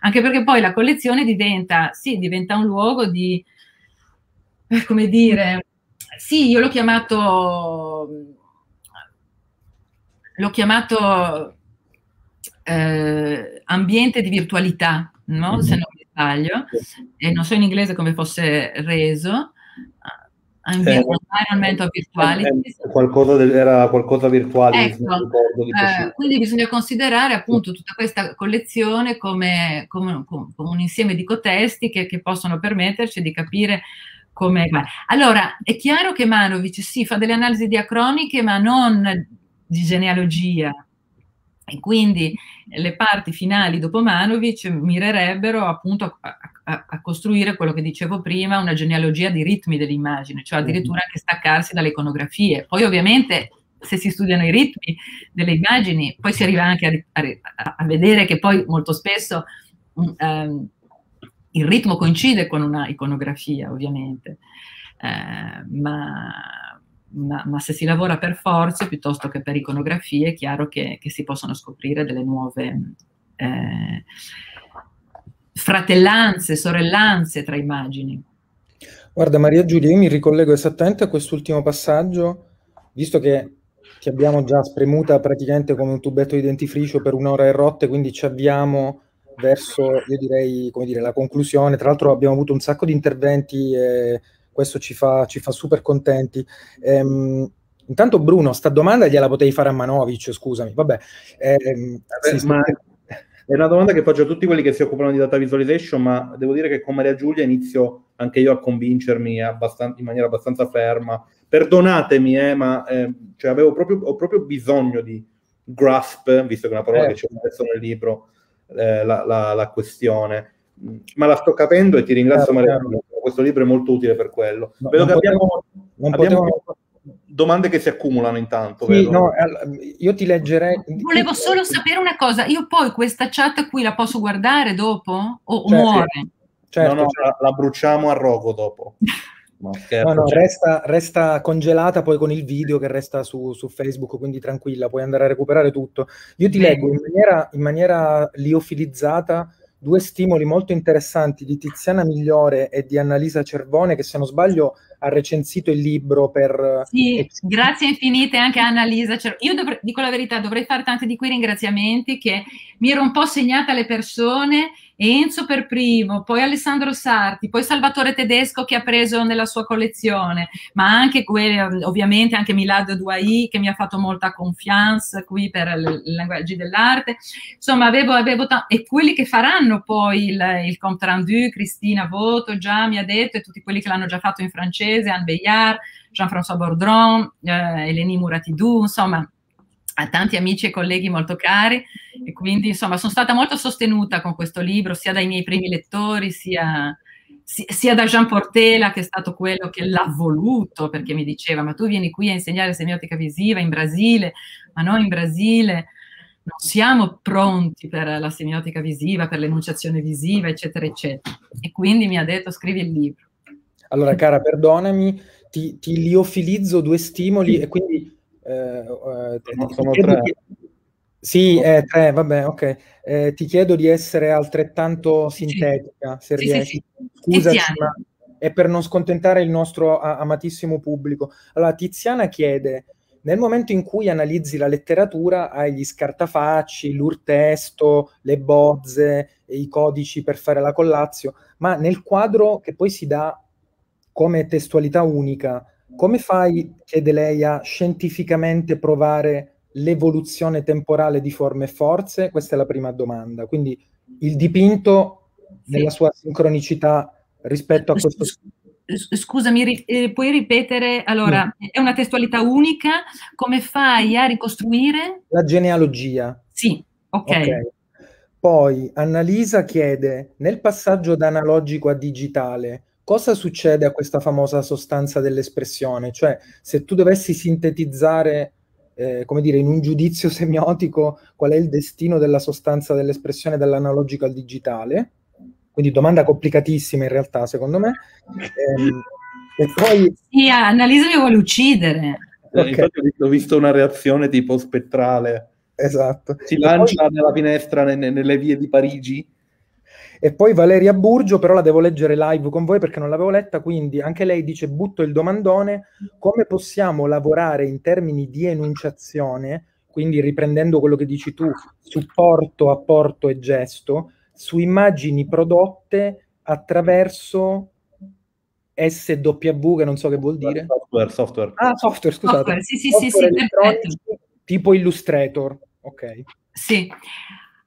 anche perché poi la collezione diventa, sì, diventa un luogo di, eh, come dire, sì, io l'ho chiamato, l'ho chiamato eh, ambiente di virtualità no? Mm-hmm. se non mi sbaglio, e non so in inglese come fosse reso. Environment ah, eh, of Virtuality. Eh, eh, qualcosa del, era qualcosa virtuale. Ecco, eh, quindi bisogna considerare appunto tutta questa collezione come, come, come un insieme di cotesti che, che possono permetterci di capire come... Allora, è chiaro che Manovic si sì, fa delle analisi diacroniche, ma non di genealogia, e quindi le parti finali dopo Manovic mirerebbero appunto a, a, a, costruire quello che dicevo prima, una genealogia di ritmi dell'immagine, cioè addirittura anche staccarsi dalle iconografie. Poi ovviamente se si studiano i ritmi delle immagini, poi si arriva anche a, a vedere che poi molto spesso um, il ritmo coincide con una iconografia, ovviamente. Uh, ma ma, ma, se si lavora per forze piuttosto che per iconografie è chiaro che, che si possono scoprire delle nuove eh, fratellanze, sorellanze tra immagini. Guarda Maria Giulia, io mi ricollego esattamente a quest'ultimo passaggio, visto che ti abbiamo già spremuta praticamente come un tubetto di dentifricio per un'ora e rotte, quindi ci avviamo verso, io direi, come dire, la conclusione. Tra l'altro abbiamo avuto un sacco di interventi. Eh, questo ci fa, ci fa super contenti. Ehm, intanto Bruno, sta domanda gliela potevi fare a Manovic, scusami, vabbè. Ehm, vabbè sì, ma... È una domanda che faccio a tutti quelli che si occupano di data visualization, ma devo dire che con Maria Giulia inizio anche io a convincermi abbastan- in maniera abbastanza ferma. Perdonatemi, eh, ma eh, cioè avevo proprio, ho proprio bisogno di grasp, visto che è una parola eh. che c'è adesso nel libro, eh, la, la, la, questione. Ma la sto capendo e ti ringrazio eh, Maria certo. Giulia questo libro è molto utile per quello. No, vedo che potevo, abbiamo, abbiamo potevo... domande che si accumulano intanto. Sì, no, io ti leggerei. Volevo solo sapere una cosa, io poi questa chat qui la posso guardare dopo o, certo, muore? Certo. No, no, certo. la, bruciamo a rogo dopo. <laughs> No, no, resta, resta, congelata poi con il video che resta su, su, Facebook, quindi tranquilla, puoi andare a recuperare tutto. Io ti leggo in maniera, in maniera liofilizzata due stimoli molto interessanti di Tiziana Migliore e di Annalisa Cervone, che se non sbaglio ha recensito il libro per... Sì, eh, grazie infinite anche a Annalisa Io dovre- dico la verità, dovrei fare tanti di quei ringraziamenti che mi ero un po' segnata alle persone Enzo per primo, poi Alessandro Sarti, poi Salvatore Tedesco che ha preso nella sua collezione, ma anche ovviamente anche Milad Douai che mi ha fatto molta confianza qui per il linguaggio dell'arte. Insomma, avevo, avevo t- e quelli che faranno poi il, il Comte Rendu, Cristina Voto, già mi ha detto, e tutti quelli che l'hanno già fatto in francese, Anne Beillard, Jean-François Bordron, eh, Eleni Muratidou, insomma, a tanti amici e colleghi molto cari e quindi insomma sono stata molto sostenuta con questo libro sia dai miei primi lettori sia, sia da Jean Portela che è stato quello che l'ha voluto perché mi diceva ma tu vieni qui a insegnare semiotica visiva in Brasile ma noi in Brasile non siamo pronti per la semiotica visiva, per l'enunciazione visiva eccetera eccetera e quindi mi ha detto scrivi il libro. Allora cara perdonami ti, ti liofilizzo due stimoli sì. e quindi eh, sono, sono tre. Sì, eh, tre, vabbè, ok. Eh, ti chiedo di essere altrettanto sintetica, se sì, riesci. Sì, sì. Scusaci, ma è per non scontentare il nostro amatissimo pubblico. Allora, Tiziana chiede, nel momento in cui analizzi la letteratura, hai gli scartafacci, l'urtesto, le bozze, i codici per fare la collazio, ma nel quadro che poi si dà come testualità unica, come fai, chiede lei, a scientificamente provare l'evoluzione temporale di forme e forze? Questa è la prima domanda. Quindi il dipinto sì. nella sua sincronicità rispetto a questo... Scusami, eh, puoi ripetere? Allora, sì. Mm. è una testualità unica, come fai a ricostruire? La genealogia. Sì, ok. okay. Poi Annalisa chiede, nel passaggio da analogico a digitale, cosa succede a questa famosa sostanza dell'espressione? Cioè, se tu dovessi sintetizzare, eh, come dire, in un giudizio <laughs> semiotico, qual è il destino della sostanza dell'espressione dall'analogico al digitale? Quindi domanda complicatissima in realtà, secondo me. Eh, e poi... Sì, Annalisa mi vuole uccidere. Eh, okay. Infatti ho visto una reazione tipo spettrale. Esatto. Si lancia poi... nella finestra, nelle vie di Parigi e poi Valeria Burgio, però la devo leggere live con voi perché non l'avevo letta, quindi anche lei dice butto il domandone, come possiamo lavorare in termini di enunciazione, quindi riprendendo quello che dici tu, supporto, apporto e gesto, su immagini prodotte attraverso SW, che non so che vuol dire. Software, software. Ah, software, scusate. Software, sì, sì, software sì, sì, sì Tipo Illustrator, ok. Sì.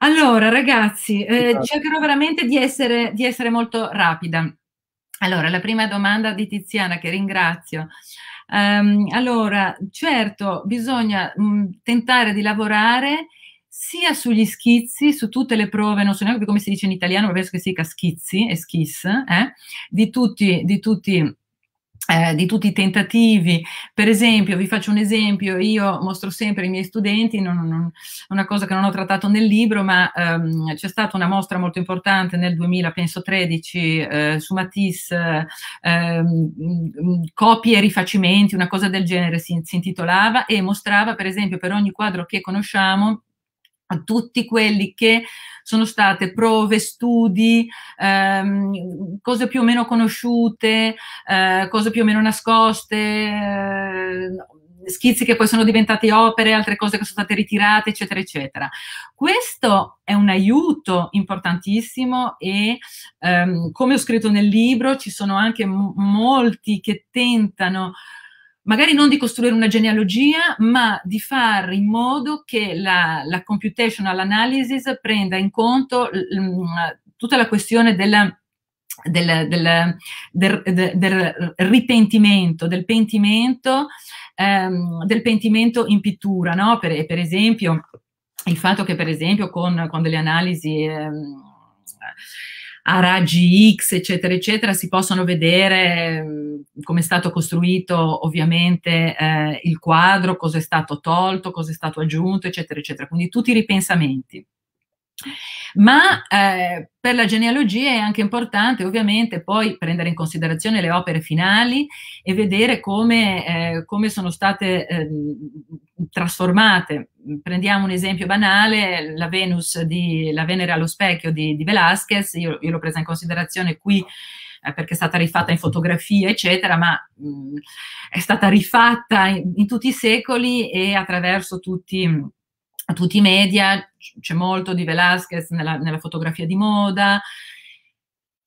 Allora, ragazzi, eh, certo. cercherò veramente di essere, di essere, molto rapida. Allora, la prima domanda di Tiziana, che ringrazio. Um, allora, certo, bisogna mh, mm, tentare di lavorare sia sugli schizzi, su tutte le prove, non so neanche come si dice in italiano, ma penso che si dica schizzi e schiss, eh, di tutti, di tutti eh, di tutti i tentativi. Per esempio, vi faccio un esempio, io mostro sempre ai miei studenti, non, non, una cosa che non ho trattato nel libro, ma ehm, c'è stata una mostra molto importante nel 2013 eh, su Matisse, ehm, mm, mm, copie e rifacimenti, una cosa del genere si, si intitolava e mostrava per esempio per ogni quadro che conosciamo tutti quelli che sono state prove, studi, ehm, cose più o meno conosciute, eh, cose più o meno nascoste, eh, schizzi che poi sono diventati opere, altre cose che sono state ritirate, eccetera, eccetera. Questo è un aiuto importantissimo e ehm, come ho scritto nel libro ci sono anche molti che tentano magari non di costruire una genealogia, ma di fare in modo che la, la computational analysis prenda in conto tutta la questione della del, del, del, del, ripentimento, del pentimento, ehm, del pentimento in pittura, no? per, per, esempio il fatto che per esempio con, con delle analisi ehm, a raggi X, eccetera, eccetera, si possono vedere mm, come è stato costruito ovviamente eh, il quadro, cosa è stato tolto, cosa è stato aggiunto, eccetera, eccetera. Quindi tutti i ripensamenti. Ma eh, per la genealogia è anche importante ovviamente poi prendere in considerazione le opere finali e vedere come, eh, come sono state ehm, trasformate. Prendiamo un esempio banale, la Venus di La Venere allo specchio di, di Velázquez, io, io l'ho presa in considerazione qui eh, perché è stata rifatta in fotografia, eccetera, ma mh, mm, è stata rifatta in, in, tutti i secoli e attraverso tutti, tutti i media. C'è molto di Velázquez nella, nella, fotografia di moda,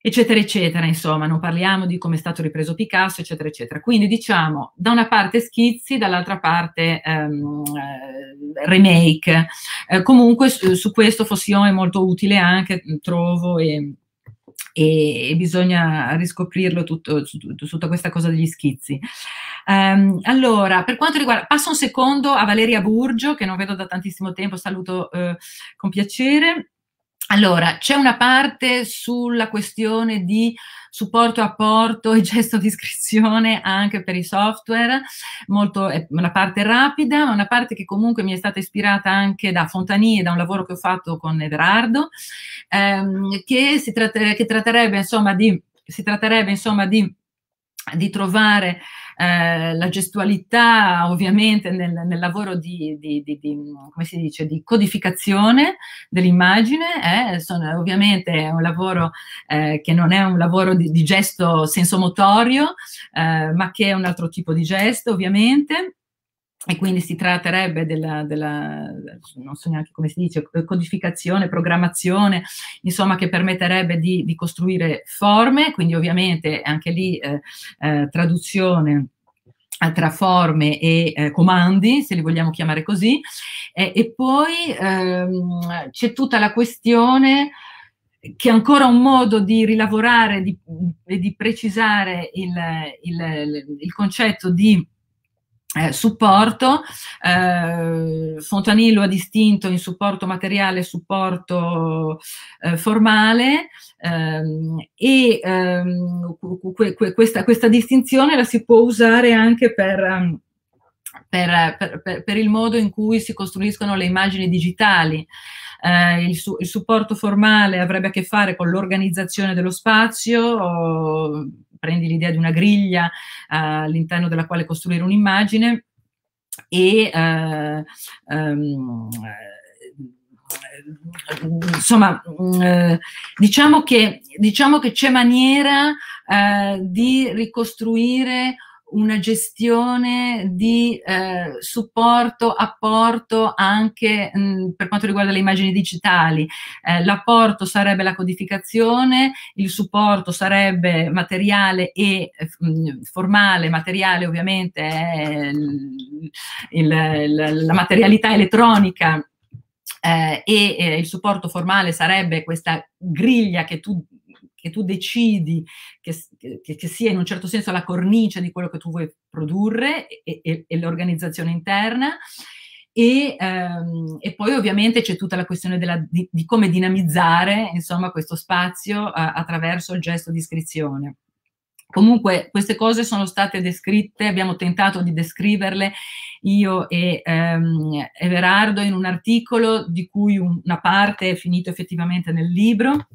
eccetera, eccetera, insomma, non parliamo di come è stato ripreso Picasso, eccetera, eccetera. Quindi diciamo, da una parte schizzi, dall'altra parte ehm, eh, remake. Eh, comunque su, su questo Fossione è molto utile anche, trovo, e, e, bisogna riscoprirlo tutto, su, su, tutta questa cosa degli schizzi. Um, allora, per quanto riguarda, passo un secondo a Valeria Burgio, che non vedo da tantissimo tempo, saluto eh, con piacere. Allora, c'è una parte sulla questione di supporto a porto e gesto di iscrizione anche per i software, molto, è una parte rapida, ma una parte che comunque mi è stata ispirata anche da Fontani e da un lavoro che ho fatto con Everardo, ehm, che, si tratter, che tratterebbe, insomma, di, si tratterebbe insomma di, di trovare eh, la gestualità ovviamente nel, nel lavoro di, di, di, dice, di, codificazione dell'immagine, eh, ovviamente è un lavoro eh, che non è un lavoro di, gesto sensomotorio, eh, ma che è un altro tipo di gesto ovviamente e quindi si tratterebbe della, della, non so neanche come si dice, codificazione, programmazione, insomma che permetterebbe di, di costruire forme, quindi ovviamente anche lì eh, eh, traduzione eh, tra forme e eh, comandi, se li vogliamo chiamare così, e poi ehm, c'è tutta la questione che è ancora un modo di rilavorare e di, di, precisare il, il, il concetto di eh, supporto, eh, Fontanillo ha distinto in supporto materiale e supporto eh, formale ehm, e ehm, que, que, questa, questa, distinzione la si può usare anche ehm, per, per, per, per, il modo in cui si costruiscono le immagini digitali. Eh, il, su, il, supporto formale avrebbe a che fare con l'organizzazione dello spazio, prendi l'idea di una griglia eh, all'interno della quale costruire un'immagine e eh, um, insomma, mm, eh, diciamo che, diciamo che c'è maniera eh, di ricostruire una gestione di eh, supporto, apporto anche mh, mm, per quanto riguarda le immagini digitali. Eh, l'apporto sarebbe la codificazione, il supporto sarebbe materiale e mh, eh, mm, formale, materiale ovviamente è il, il, la materialità elettronica eh, e eh, il supporto formale sarebbe questa griglia che tu che tu decidi che, che, che, sia in un certo senso la cornice di quello che tu vuoi produrre e, e, e l'organizzazione interna. E, ehm, e, poi ovviamente c'è tutta la questione della, di, di, come dinamizzare insomma, questo spazio a, eh, attraverso il gesto di iscrizione. Comunque queste cose sono state descritte, abbiamo tentato di descriverle io e ehm, Everardo in un articolo di cui una parte è finita effettivamente nel libro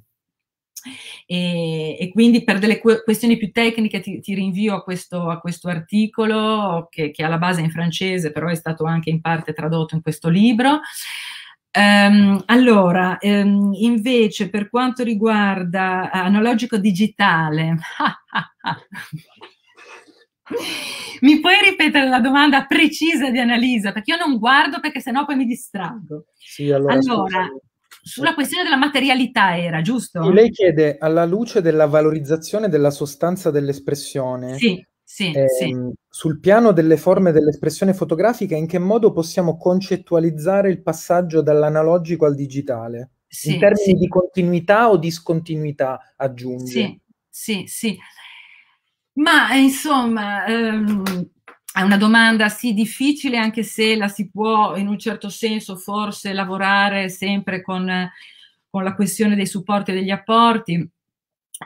e, e, quindi per delle questioni più tecniche ti, ti rinvio a questo, a questo articolo che, che alla base è in francese, però è stato anche in parte tradotto in questo libro. Um, allora, um, invece per quanto riguarda eh, analogico digitale, <laughs> mi puoi ripetere la domanda precisa di analisa? Perché io non guardo perché sennò poi mi distraggo. Sì, allora, allora sulla questione della materialità era, giusto? E lei chiede, alla luce della valorizzazione della sostanza dell'espressione, sì, sì, ehm, sì. sul piano delle forme dell'espressione fotografica, in che modo possiamo concettualizzare il passaggio dall'analogico al digitale? in termini di continuità o discontinuità, aggiungi? Sì, sì, sì. Ma insomma... Ehm è una domanda sì difficile, anche se la si può in un certo senso forse lavorare sempre con, con la questione dei supporti e degli apporti.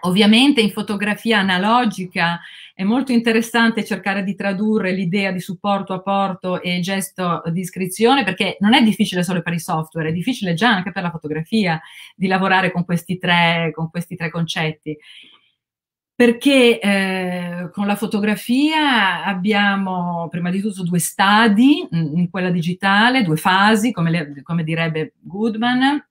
Ovviamente in fotografia analogica è molto interessante cercare di tradurre l'idea di supporto, apporto e gesto di iscrizione perché non è difficile solo per i software, è difficile già anche per la fotografia di lavorare con questi tre, con questi tre concetti perché eh, con la fotografia abbiamo prima di tutto due stadi, in quella digitale, due fasi, come, le, come direbbe Goodman,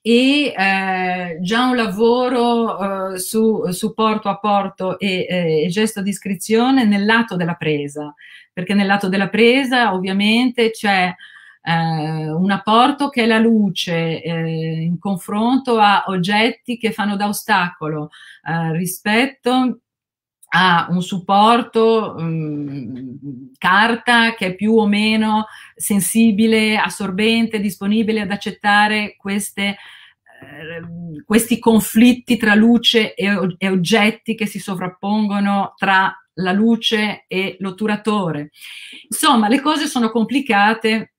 e eh, già un lavoro eh, su, su, porto a porto e, eh, e gesto di iscrizione nel lato della presa, perché nel lato della presa ovviamente c'è eh, un apporto che è la luce eh, in confronto a oggetti che fanno da ostacolo eh, rispetto a un supporto um, carta che è più o meno sensibile, assorbente, disponibile ad accettare queste, eh, questi conflitti tra luce e, oggetti che si sovrappongono tra la luce e l'otturatore. Insomma, le cose sono complicate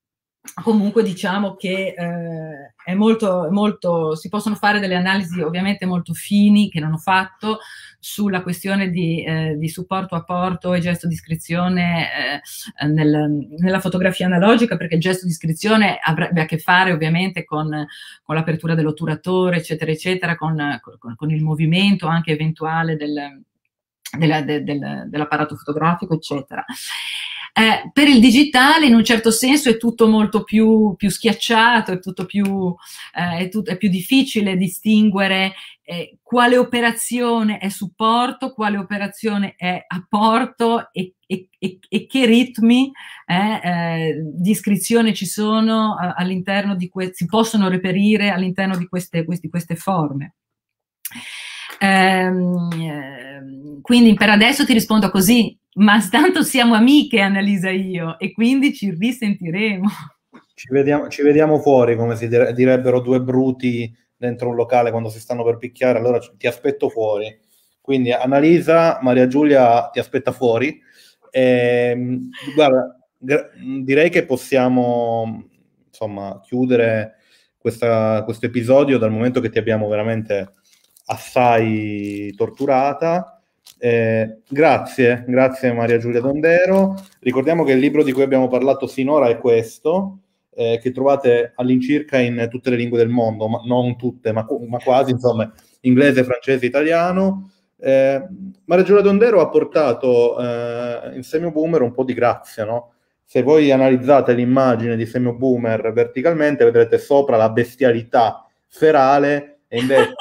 comunque diciamo che eh, è molto, molto, si possono fare delle analisi ovviamente molto fini che non ho fatto sulla questione di, eh, di supporto a porto e gesto di iscrizione eh, nel, nella fotografia analogica perché il gesto di iscrizione avrebbe a che fare ovviamente con, con l'apertura dell'otturatore eccetera eccetera con, con, con, il movimento anche eventuale del, della, de, del, dell'apparato fotografico eccetera eh, per il digitale in un certo senso è tutto molto più, più schiacciato, è tutto più, eh, è, tut- è più difficile distinguere eh, quale operazione è supporto, quale operazione è apporto e, e, e, e che ritmi eh, eh, di iscrizione ci sono all'interno di que- si possono reperire all'interno di queste, queste, queste forme. Ehm, ehm, quindi per adesso ti rispondo così, ma <laughs> tanto siamo amiche Annalisa e io e quindi ci risentiremo. Ci vediamo, ci vediamo fuori, come si direbbero due bruti dentro un locale quando si stanno per picchiare, allora ti aspetto fuori. Quindi Annalisa, Maria Giulia ti aspetta fuori. E, ehm, guarda, direi che possiamo insomma, chiudere questo episodio dal momento che ti abbiamo veramente assai torturata. Eh, grazie, grazie Maria Giulia Dondero. Ricordiamo che il libro di cui abbiamo parlato sinora è questo, eh, che trovate all'incirca in tutte le lingue del mondo, ma non tutte, ma, ma quasi, insomma, inglese, francese, italiano. Eh, Maria Giulia Dondero ha portato eh, in Semio Boomer un po' di grazia, no? Se voi analizzate l'immagine di Semio Boomer verticalmente, vedrete sopra la bestialità ferale e invece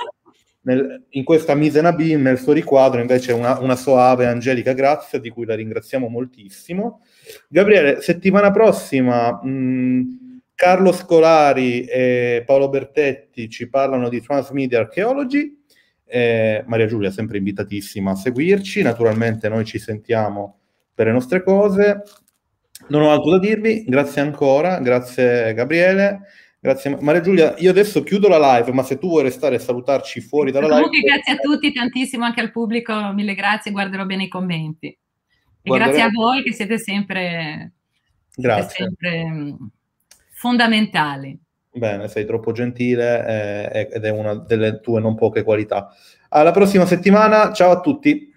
nel, in questa misena B, nel suo riquadro, invece, una, una soave Angelica Grazia, di cui la ringraziamo moltissimo. Gabriele, settimana prossima mh, mm, Carlo Scolari e Paolo Bertetti ci parlano di Transmedia Archaeology. Eh, Maria Giulia è sempre invitatissima a seguirci. Naturalmente noi ci sentiamo per le nostre cose. Non ho altro da dirvi, grazie ancora, grazie Gabriele. Grazie Maria Giulia, io adesso chiudo la live, ma se tu vuoi restare e salutarci fuori dalla Comunque, live... grazie a tutti tantissimo, anche al pubblico, mille grazie, guarderò bene i commenti. E grazie a voi che siete sempre, siete sempre mm, fondamentali. Bene, sei troppo gentile eh, ed è una delle tue non poche qualità. Alla prossima settimana, ciao a tutti.